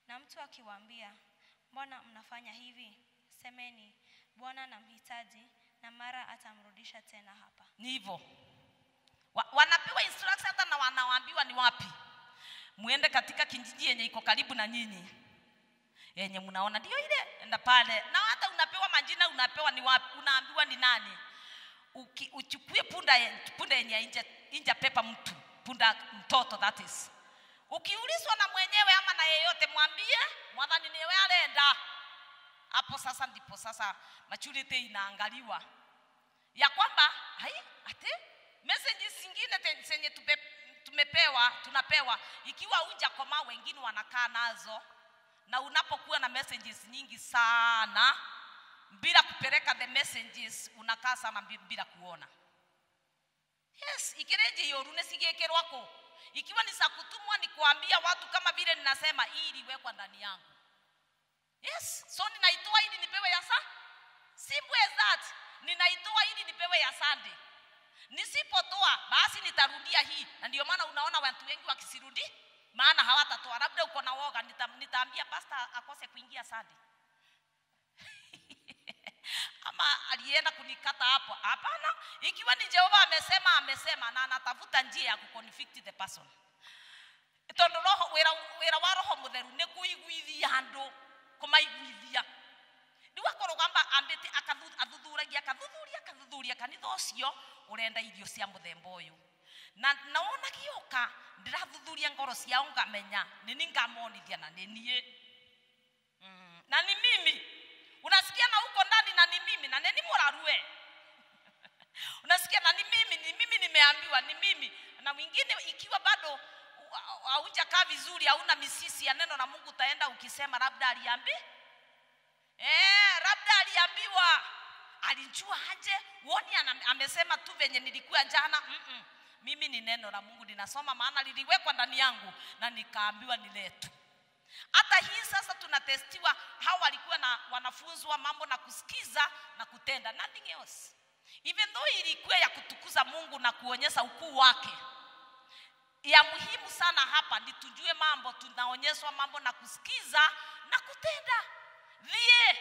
Na mtu akiwaambia, mbona mnafanya hivi? Semeni, Bwana namhitaji, na mara atamrudisha tena hapa.
Ni hivyo wa, wanapewa instructions hata na wanaambiwa ni wapi muende katika kijiji yenye iko karibu na nyinyi yenye mnaona ndio ile, enda pale. Na hata unapewa majina, unapewa ni wapi, unaambiwa ni nani uki, uchukue punda punda yenye inja, inja pepa mtu punda mtoto that is ukiulizwa na mwenyewe ama na yeyote mwambie mwathani niwe arenda hapo sasa ndipo sasa maturity inaangaliwa ya kwamba hai ate messages zingine zenye tumepewa tunapewa ikiwa unja koma wengine wanakaa nazo na unapokuwa na messages nyingi sana bila kupeleka the messages unakaa sana bila kuona yes ikireje yorune sigiekerwako ikiwa ni sakutumwa ni kuambia watu kama vile ninasema hii iliwekwa ndani yangu yes so ninaitoa ili nipewe ya saa simple as that ninaitoa ili nipewe ya sande nisipotoa basi nitarudia hii na ndio maana unaona watu wengi wakisirudi maana hawatatoa labda uko na woga nitaambia nita pasta akose kuingia Sunday ama alienda kunikata hapo? Hapana, ikiwa ni Jehova amesema, amesema na anatafuta njia ya kuconvict the person tondu roho wira wira wa roho mutheru ni kuiguithia andu kumaiguithia ndiwakorogamba ambite athuthuragia akathuthuria akathuthuria kanitha ucio urenda irio cia themba uyu na naona gioka ndirathuthuria ngoro ciao ngamenya ni ngamonithia na niniĩ mm. na ni mimi unasikia na huko ndani na ni mimi na neni murarue [LAUGHS] unasikia na ni mimi ni mimi nimeambiwa ni mimi na mwingine ikiwa bado haujakaa vizuri hauna misisi ya neno na mungu utaenda ukisema labda aliambi eh, labda aliambiwa alijua aje woni amesema tu venye nilikuwa jana mm -mm. mimi ni neno la mungu ninasoma maana liliwekwa ndani yangu na nikaambiwa ni letu hata hii sasa tunatestiwa, hao walikuwa na wanafunzwa mambo na kusikiza na kutenda, nothing else. Even though ilikuwa ya kutukuza Mungu na kuonyesha ukuu wake, ya muhimu sana hapa ni tujue mambo, tunaonyeshwa mambo na kusikiza na kutenda vie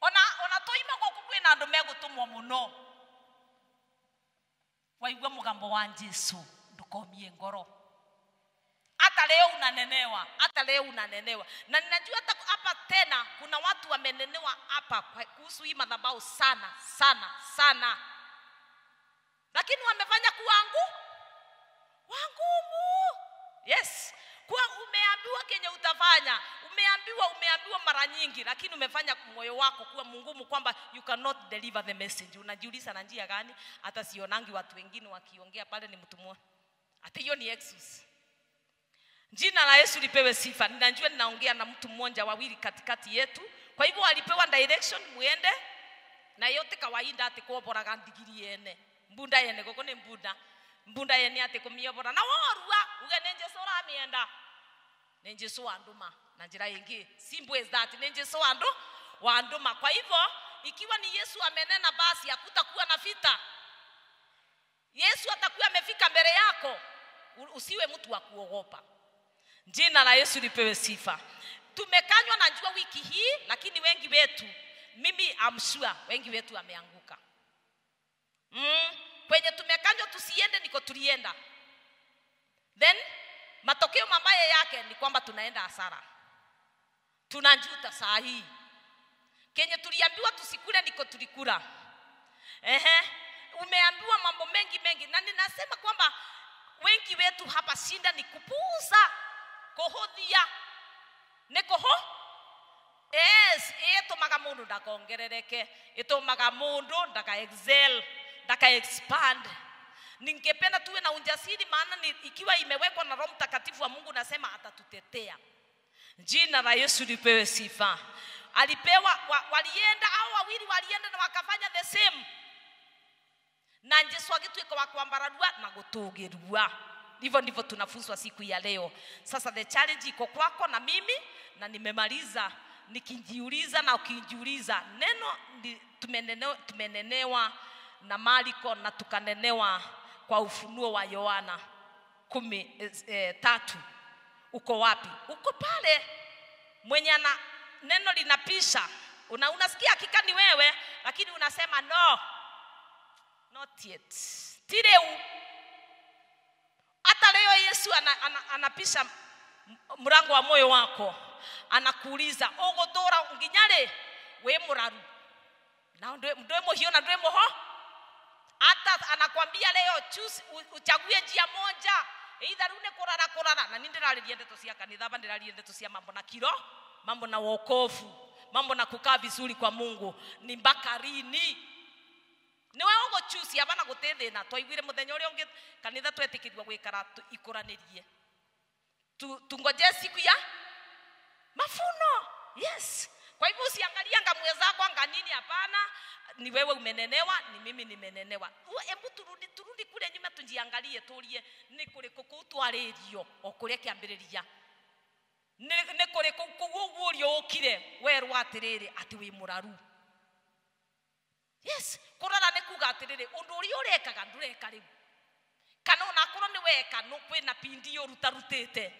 ona ona toima na kwina andu megutumwo muno waigua mugambo wa jesu ndukomie ngoro hata leo unanenewa, hata leo unanenewa, na ninajua hata hapa tena kuna watu wamenenewa hapa kuhusu hii madhabahu sana sana sana, lakini wamefanya kuwa wangu wangumu. Yes, kuwa umeambiwa kenye utafanya, umeambiwa umeambiwa mara nyingi, lakini umefanya moyo wako kuwa mungumu kwamba you cannot deliver the message. Unajiuliza na njia gani? Hata sionangi watu wengine wakiongea pale, ni mtu hata hiyo ni excuse Jina la Yesu lipewe sifa. Ninajua ninaongea na mtu mmoja wawili katikati yetu, kwa hivyo alipewa direction muende na yote kawaida ati kuoboraga ndigiri yene mbunda yene koko ni mbunda mbunda yene ati kumiobora na worua uge ni Jesu uramienda ni Jesu wanduma na njira ingi simple is that ni Jesu wandu wanduma. Kwa hivyo ikiwa ni Yesu amenena, basi hakutakuwa na vita. Yesu atakuwa amefika mbele yako, usiwe mtu wa kuogopa. Jina la Yesu lipewe sifa. Tumekanywa na jua wiki hii, lakini wengi wetu, mimi I'm sure, wengi wetu wameanguka mm. Kwenye tumekanywa tusiende niko tulienda, then matokeo mabaya yake ni kwamba tunaenda hasara, tunajuta saa hii. Kenye tuliambiwa tusikule niko tulikula. Ehe, umeambiwa mambo mengi mengi, na ninasema kwamba wengi wetu hapa, shinda ni kupuuza kuhuthia ni kuhu yes itumaga mundu ndakongerereke itumaga mundu ndaka excel ndaka expand ningependa tuwe na ujasiri maana ni, ikiwa imewekwa na roho mtakatifu wa mungu nasema atatutetea jina la yesu lipewe sifa alipewa wa, walienda au wawili walienda na wakafanya the same na jesu agituika wa kwambararua na gutugirua Hivyo ndivyo tunafunzwa siku ya leo. Sasa the challenge iko kwako na mimi, na nimemaliza nikijiuliza na ukijiuliza neno tumenenewa, tumenenewa na mariko na tukanenewa kwa ufunuo wa Yohana kumi e, tatu. Uko wapi? Uko pale mwenye na neno linapisha una, unasikia hakika ni wewe, lakini unasema no, not yet, tireu hata leo Yesu anapisha ana, ana, ana mlango wa moyo wako, anakuuliza ogothora nginyare we muraru na ndwe muhio na ndwe muho. Hata anakwambia leo choose, uchague njia moja eitha riu ni kurara kurara na ni ndiraririe ndeto cia kanitha ba ndiraririe ndeto cia mambo na kiro mambo na wokovu mambo na kukaa vizuri kwa Mungu ni mpaka niwe uguchucia bana guti thina twaiguire muthenya uria ungi kanitha twetikithwa ikå ranä rie siku ya mafuno yes kwa hivyo usiangalia ngamwe zako nganini hapana ni wewe umenenewa ni mimi nimenenewa embu turudi turudi kule nyuma tunjiangalie turie ni kuri kuku twaririo o kiambiriria ni kuri kuku guo ukire werwa atiriri ati wi muraru yes kurora nä kuga atä rä rä å ndå å rä a å rekaga ndå reka rä u kana ona akorwo nä weka kwä na pindi å rutarutä te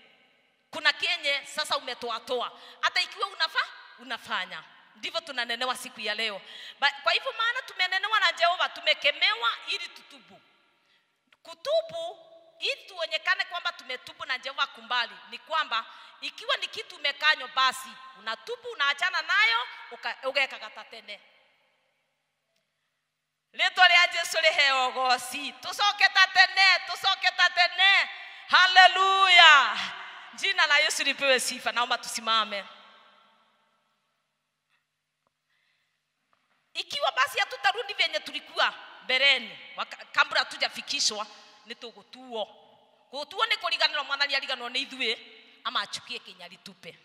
kuna kenye sasa umetoa toa hata ikiwa unafa unafanya ndivyo tunanenewa siku ya leo ba, kwa hivyo maana tumenenewa na jehova tumekemewa ili tutubu kutubu ili tuonyekane kwamba tumetubu na jehova kumbali ni kwamba ikiwa ni kitu umekanywa basi unatubu unaachana nayo ugekagatatene ritwa ria jesu rihe goci tucoke ta tene tucoke ta tene haleluya njina la yesu lipewe sifa naomba tusimame ikiwa basi hatutarudi vyenye tulikuwa mbereni kambura tujafikishwa nä tå gå tuo gå tuo nä kå riganä rwo mwathani ariganä rwo nä ithuä ama achukie kinyari tupe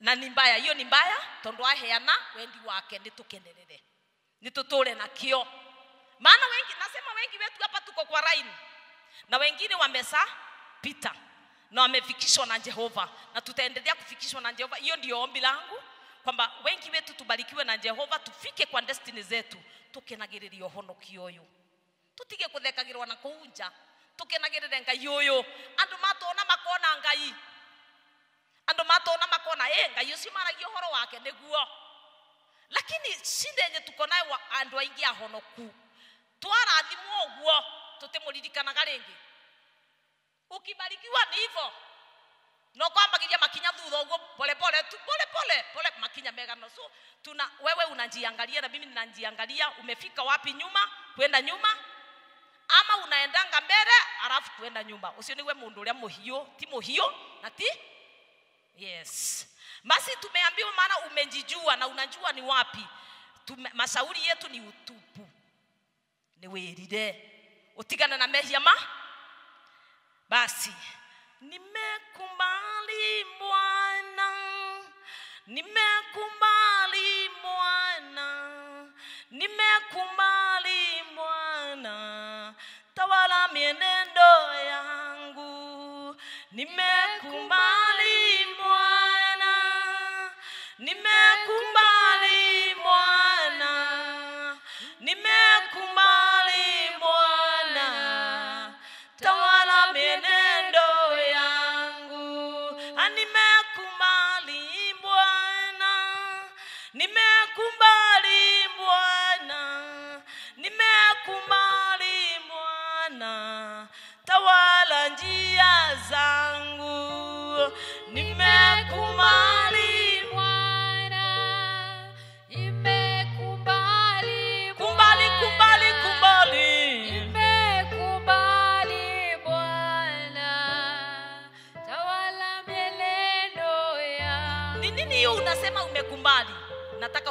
na ni mbaya hiyo ni mbaya tondu aheana wendi wake nitukenerere na nakio maana wengi nasema wengi wetu hapa tuko kwa raini na wengine wamesa pita na wamefikishwa na Jehova na tutaendelea kufikishwa na Jehova. Hiyo ndio ombi langu kwamba wengi wetu tubarikiwe na Jehova, tufike kwa destiny zetu tukenagiriria uhonokio uyu tutige kuthekagirwa na kuunja tukenagirire ngai uyu andu matona makona ngai andu na makona ä ngai å cio maragia å horo wake nä guo lakini cindenye tukonae andå aingä ahonoku twarathimwo å guo tå tä må ririkanaga rä ngä å kibarikiwa nä ivo no kwambagiria makinya thutha uguo polepole tu polepole pole makinya megano so tuna wewe unajiangalia na mimi ninajiangalia umefika wapi nyuma kwenda nyuma ama unaendanga mbele arafu kwenda nyuma ucio niwe mundu uria muhiu ti muhiu na ti Yes. Basi tumeambiwa maana umejijua na unajua ni wapi. Tume, mashauri yetu ni utupu. Ni werire. Utigana na mehia ma. Basi nimekumbali mwana nimekumbali mwana nimekumbali mwana Tawala mienendo yangu. nimekumbali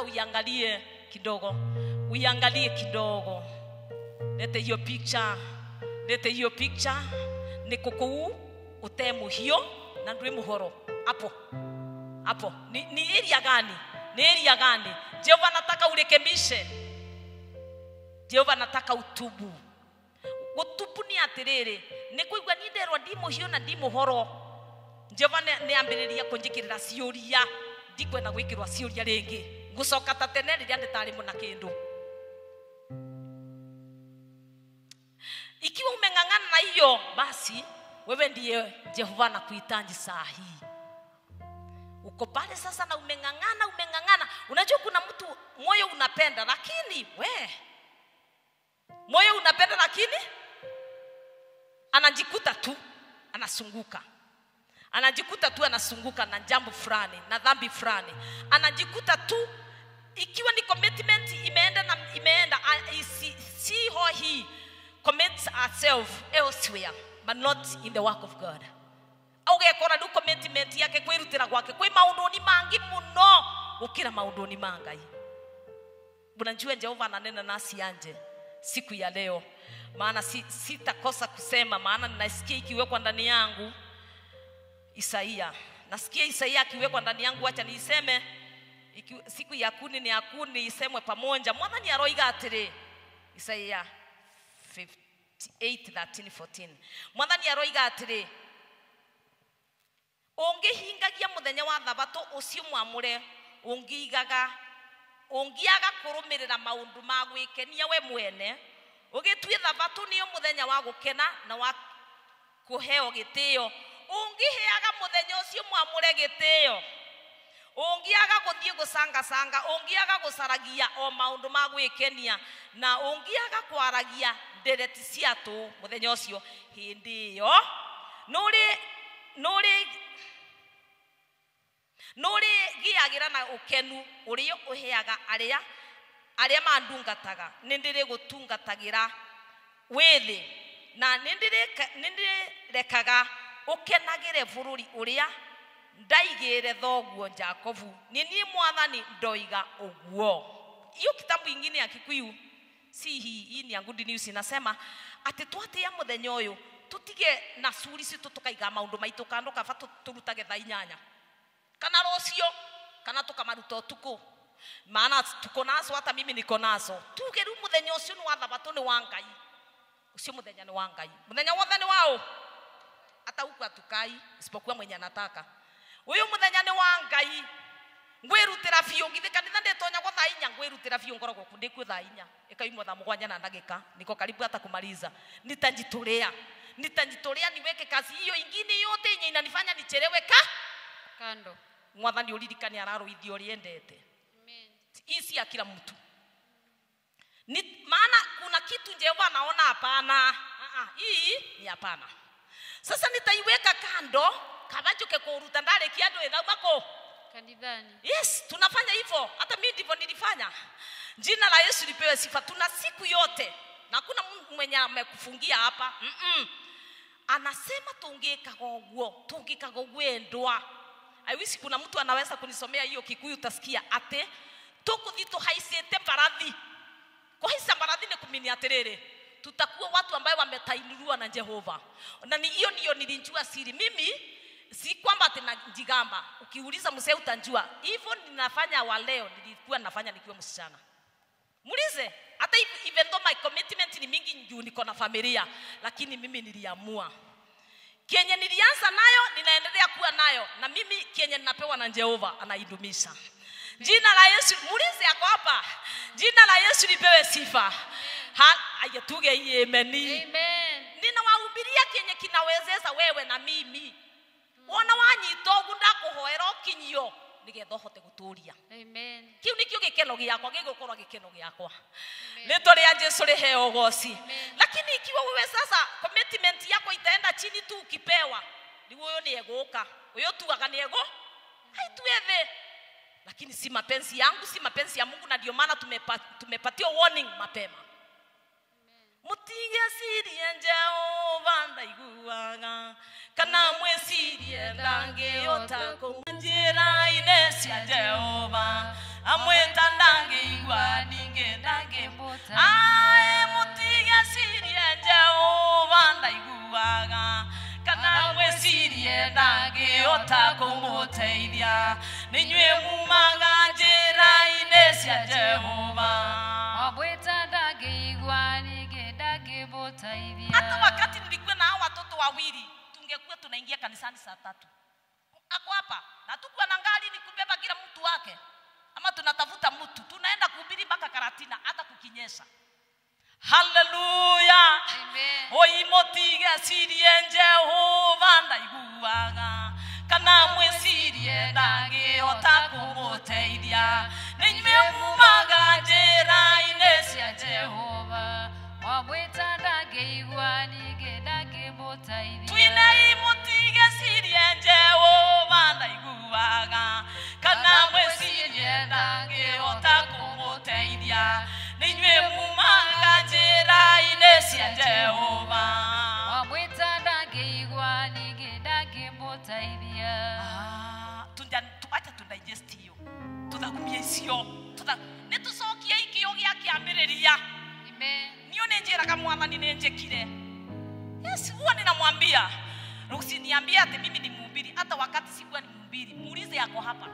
nataka uiangalie kidogo, uiangalie kidogo. Lete hiyo picha, lete hiyo picha. Nä kå kå u å te må hiå na ndwä må horo hapo hapo. Ni, ni area gani? Ni area gani? Jehova nataka urekebishe. Jehova nataka utubu. Gutubu ni atiriri, ni kuigua ni nderwa ndi muhio na ndi muhoro. Jehova ni ambiriria kunjikirira ciuria, ndikwenda gwikirwa ciuria ringi ngucoka ta tene riria ndi tari muna kindu ikiwa umeng'ang'ana na hiyo basi wewe ndiye Jehova na kuitanji sahi Uko pale sasa na umeng'ang'ana, umeng'ang'ana. Unajua kuna mtu moyo unapenda, lakini we moyo unapenda, lakini anajikuta tu anasunguka, anajikuta tu anasunguka na jambo fulani na dhambi fulani, anajikuta tu ikiwa ni commitment imeenda na imeenda see how he commits herself elsewhere but not in the work of God augekora ndu commitment yake kwirutira gwake kwi maunduni mangi muno gukira maunduni mangai ngai unajua jehova ananena nasi anje siku ya leo maana si, sitakosa kusema maana ninasikia ikiwekwa ndani yangu isaia nasikia isaia akiwekwa ndani yangu acha niiseme siku yakuni ni kuni isemwe pamoja mwathani aroiga atiri isaia 58:13-14 mwathani aroiga atiri ungihingagia muthenya wa thabato ucio mwamure ungiigaga ungiaga kurumirira maundu ma gwikenia we mwene ugitue thabato nio muthenya wa gukena na wa kuheo gitio ungiheaga muthenya ucio mwamure gitio ungiaga guthie gusanga sanga ungiaga gusaragia o maundu ma gwikenia na ungiaga kwaragia ndereti ciatu tu muthenya ucio hindi yo nuri nuri nuri giagira na ukenu uria uheaga aria aria mandungataga nindiri gutungatagira withi na nindirekaga ukenagire bururi uria ndaigire thoguo jakobu ni nie mwathani ndoiga uguo hiyo kitabu ingine ya kikuyu si hii hii ni ya good news inasema ati twatia muthenya uyu tutige na suri si tutukaiga maundu maitu kando ka fatu turutage thai nyanya kana rocio kana tukamaruta utuku maana tuko nazo hata mimi niko nazo tuge riu muthenya ucio ni wa thabato ni wangai ngai ucio muthenya ni wangai muthenya wothe ni wao hata huku atukai isipokuwa mwenye anataka uyu muthenya ni wa ngai ngwirutira biu githe kanitha nditonya gwa thaa inya ngwirutira biu ngoragwo ndikwi thaa inya ikaimwa thaa mugwanja na ndagika niko karibu hata kumaliza nitajitolea nitajitolea niweke kazi hiyo ingine yote yenye inanifanya nichelewe ka kando ni mwathani uririkane araruithio riendete isi ya kila mtu ni, maana kuna kitu Jehova anaona hapana. Hii ni hapana. Sasa nitaiweka kando kabajuke kuruta ndale kiadu ithaumako kanithani yes tunafanya hivyo hata mimi ndivyo nilifanya jina la yesu lipewe sifa tuna siku yote na kuna mwenye amekufungia hapa mm -mm. anasema tungikaga uguo tungikaga e gwendwa aiwisi kuna mtu anaweza kunisomea hiyo kikuyu utasikia ate tukuthi tuhaicite mbarathi kuhaica mbarathi ni kumini atiriri tutakuwa watu ambayo wametainuliwa na Jehova. Na ni hiyo ndio nilijua siri mimi si kwamba tinajigamba, ukiuliza mzee utanjua hivyo ninafanya wa leo nilikuwa nafanya nikiwa msichana. Muulize hata even though my commitment ni mingi juu niko na familia, lakini mimi niliamua kenye nilianza nayo ninaendelea kuwa nayo, na mimi kenye ninapewa na Jehova anaidumisha. Jina la Yesu, muulize ako hapa, jina la Yesu lipewe sifa. Haya, tuge hii Amen. Ninawahubiria kenye kinawezesha wewe na mimi ona wanyita ũgu ndakũhoera ũkinyio nigetha ũhote gũtũria kĩu gä gĩkeno gä gĩgũkorwo gĩkeno gĩakwa rĩtwa rĩa jesu rĩheo goci lakini ikiwa wewe sasa commitment yako itaenda chini tu ukipewa nĩguo ũyũ nĩegũka ũyũ tuaga nĩegũ aitue thĩ lakini si mapensi yangu si mapensi ya mungu na ndio maana tumepatio warning mapema Mutiya siri njaũ vanda iguaga, kana mwĩcirie ndangĩhota kũmanjĩra ine cia jehova amwĩta ndangĩigua ningĩ mutiya siri mũtigecirie vanda iguaga, kana siri mwĩcirie ndangĩhota kũmũteithia nĩnyuĩ mumaga njĩra-inĩ cia jehova Hata wakati nilikuwa na hao watoto wawili, tungekuwa tunaingia kanisani saa tatu. Ako hapa na tukuwa na gari ni kubeba kila mtu wake, ama tunatafuta mtu tunaenda kuhubiri mpaka Karatina, hata kukinyesha. Haleluya, oimotige cirie Jehova ndaiguaga kana mwĩcirie ndangĩhota kũmũteithia nĩ umaga muumaga njĩra cia
Jehova wamwĩtandange igua ningĩ ndangĩmũteithia twinai
mũtigecirie njeũ manaiguaga kana mwĩcirie ndangĩhota kũmũteithia nĩ inyuĩ mumaga njĩra-inĩ cia jehova wamwĩta ndangĩigua ningĩ ndangĩmũteithia wacha tudigest hiyo tuthakumia icio nĩ tũcokie ikio gĩa kĩambĩrĩria amen niyo nenjeraga mwana ninenjekire yes huwa ninamwambia niambia ati mimi ni mhubiri hata wakati sikuwa ni mhubiri muulize yako hapa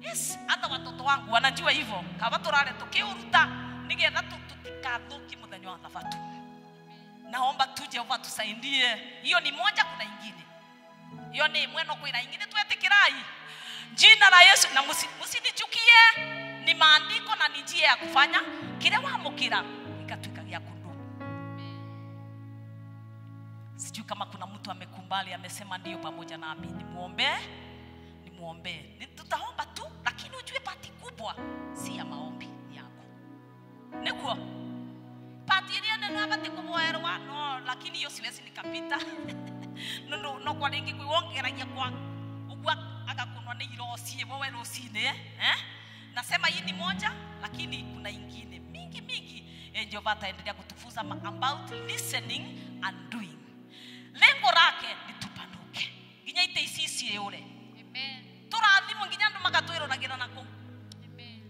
yes hata watoto wangu wanajua hivyo kama turare tukiuruta nigetha tutikathuki muthenya wa thabatu naomba tu jehova tusaidie hiyo ni moja kuna ingine hiyo ni mweno kwina ingine twetikirai jina la yesu na musinichukie musi ni maandiko na ni njia ya kufanya kile wamukira wa kama kuna mtu amekumbali amesema ndio pamoja nami, nimwombee, nimwombee. Tutaomba tu, lakini ujue pati kubwa si ya maombi yako, nikuo pati iria nene abati kuboerwa no, lakini hiyo siwezi nikapita [LAUGHS] no, no kwa ringi kwiwongeragia kwa ugwa agakunwa ni irosie wowe rucine eh? Nasema hii ni moja, lakini kuna ingine mingi mingi. Eh, Jehova ataendelea kutufunza about listening and doing lengo rake nitupanuke nginya ite ici icirä å re tå rathimå nginya andå magatwä rå ragä ra nakå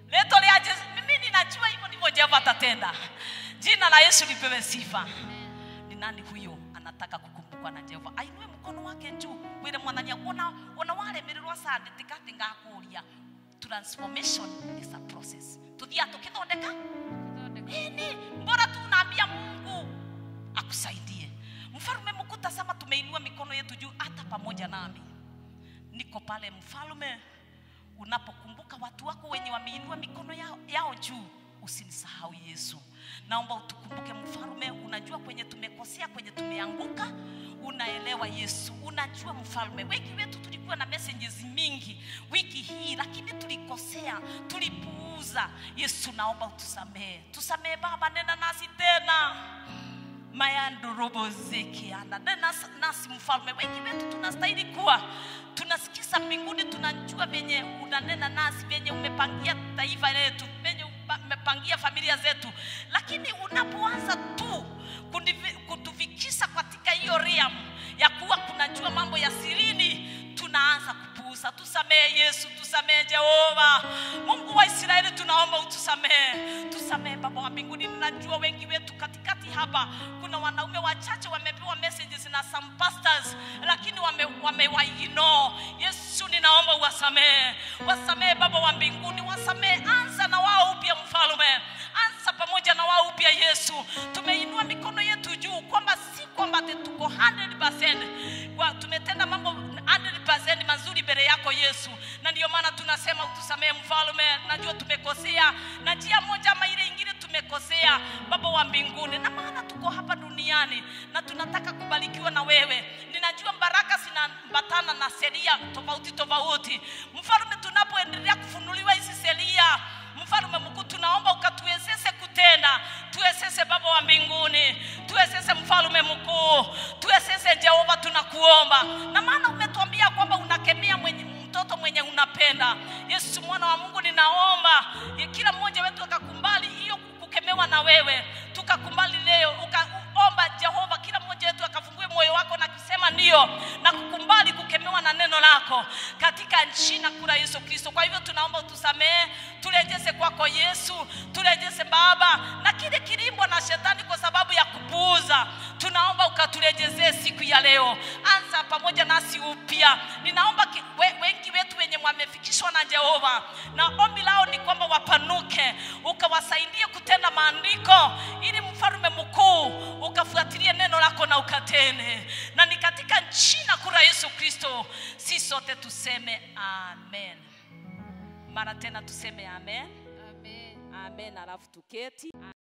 rĩtwa rĩa Yesu. Mimi ninajua hivyo ndivyo Jehova atatenda. Jina la Yesu lipewe sifa. Ni nani huyo anataka kukumbukwa na Jehova? Ainue mkono wake juu, wile mwanania, ona ona waremererwo sande tikati ngakũria. Transformation is a process. Tuthia tukithondeka. Ini mbora tunambia Mungu akusaidie. Mfalme mkuta sama tumeinua mikono yetu juu, hata pamoja nami niko pale. Mfalme, unapokumbuka watu wako wenye wameinua mikono yao, yao juu Usinisahau Yesu, naomba utukumbuke mfalme. Unajua kwenye tumekosea, kwenye tumeanguka, unaelewa Yesu, unajua mfalme. Wengi wetu tulikuwa na messages mingi wiki hii, lakini tulikosea, tulipuuza. Yesu, naomba utusamehe, tusamehe Baba, nena nasi tena mayandurobozekiana nasi, nasi mfalme wengi wetu tunastahili kuwa tunasikisa mbinguni tunajua venye unanena nasi vyenye umepangia taifa letu venye umepangia familia zetu lakini unapoanza tu kutuvikisa katika hiyo riam ya kuwa kunajua mambo ya sirini tunaanza kupuuza. Tusamehe Yesu, tusamehe Jehova, Mungu wa Israeli, tunaomba utusamehe, tusamehe Baba wa mbinguni. Ninajua wengi wetu hapa Kuna wanaume wachache wamepewa messages na some pastors, lakini wamewaignore. Wame Yesu, ninaomba uwasamehe, wasamehe Baba wa mbinguni, wasamehe. Anza na wao upya, Mfalme, anza pamoja na wao upya. Yesu, tumeinua mikono yetu juu kwamba si kwamba tuko 100% kwa tumetenda mambo 100% mazuri mbele yako Yesu. Na ndio maana tunasema utusamehe mfalme, najua tumekosea na njia moja ama ile ingine tumekosea, Baba wa mbinguni, na maana tuko hapa duniani na tunataka kubarikiwa na wewe. Ninajua baraka zinaambatana na sheria tofauti tofauti. Mfalme, tunapoendelea kufunuliwa hizi sheria, mfalme mkuu, tunaomba ukatuwezeshe tena Tuwe sese Baba wa mbinguni, tuwe sese mfalume mkuu, tuwe sese Jehova, tunakuomba na maana umetuambia kwamba unakemea mwenye mtoto mwenye unapenda. Yesu mwana wa Mungu, ninaomba kila mmoja wetu akakumbali hiyo kukemewa na wewe, tukakumbali leo, ukaomba Jehova, kila mmoja wetu akafungue moyo wako na kusema ndio na kukumbali kukumbali kutuinua na neno lako katika jina kula Yesu Kristo. Kwa hivyo tunaomba utusamehe, turejeze kwako Yesu, turejeze Baba na kile kilimbwa na shetani kwa sababu ya kupuuza, tunaomba ukaturejezee siku ya leo. Anza pamoja nasi upya. Ninaomba we, wengi wetu wenye wamefikishwa na Jehova, na ombi lao ni kwamba wapanuke, ukawasaidie kutenda maandiko, ili mfalme mkuu ukafuatilie neno lako na ukatene, na ni katika jina kura Yesu Kristo si sote tuseme amen. Mara tena tuseme amen, amen, amen, alafu tuketi.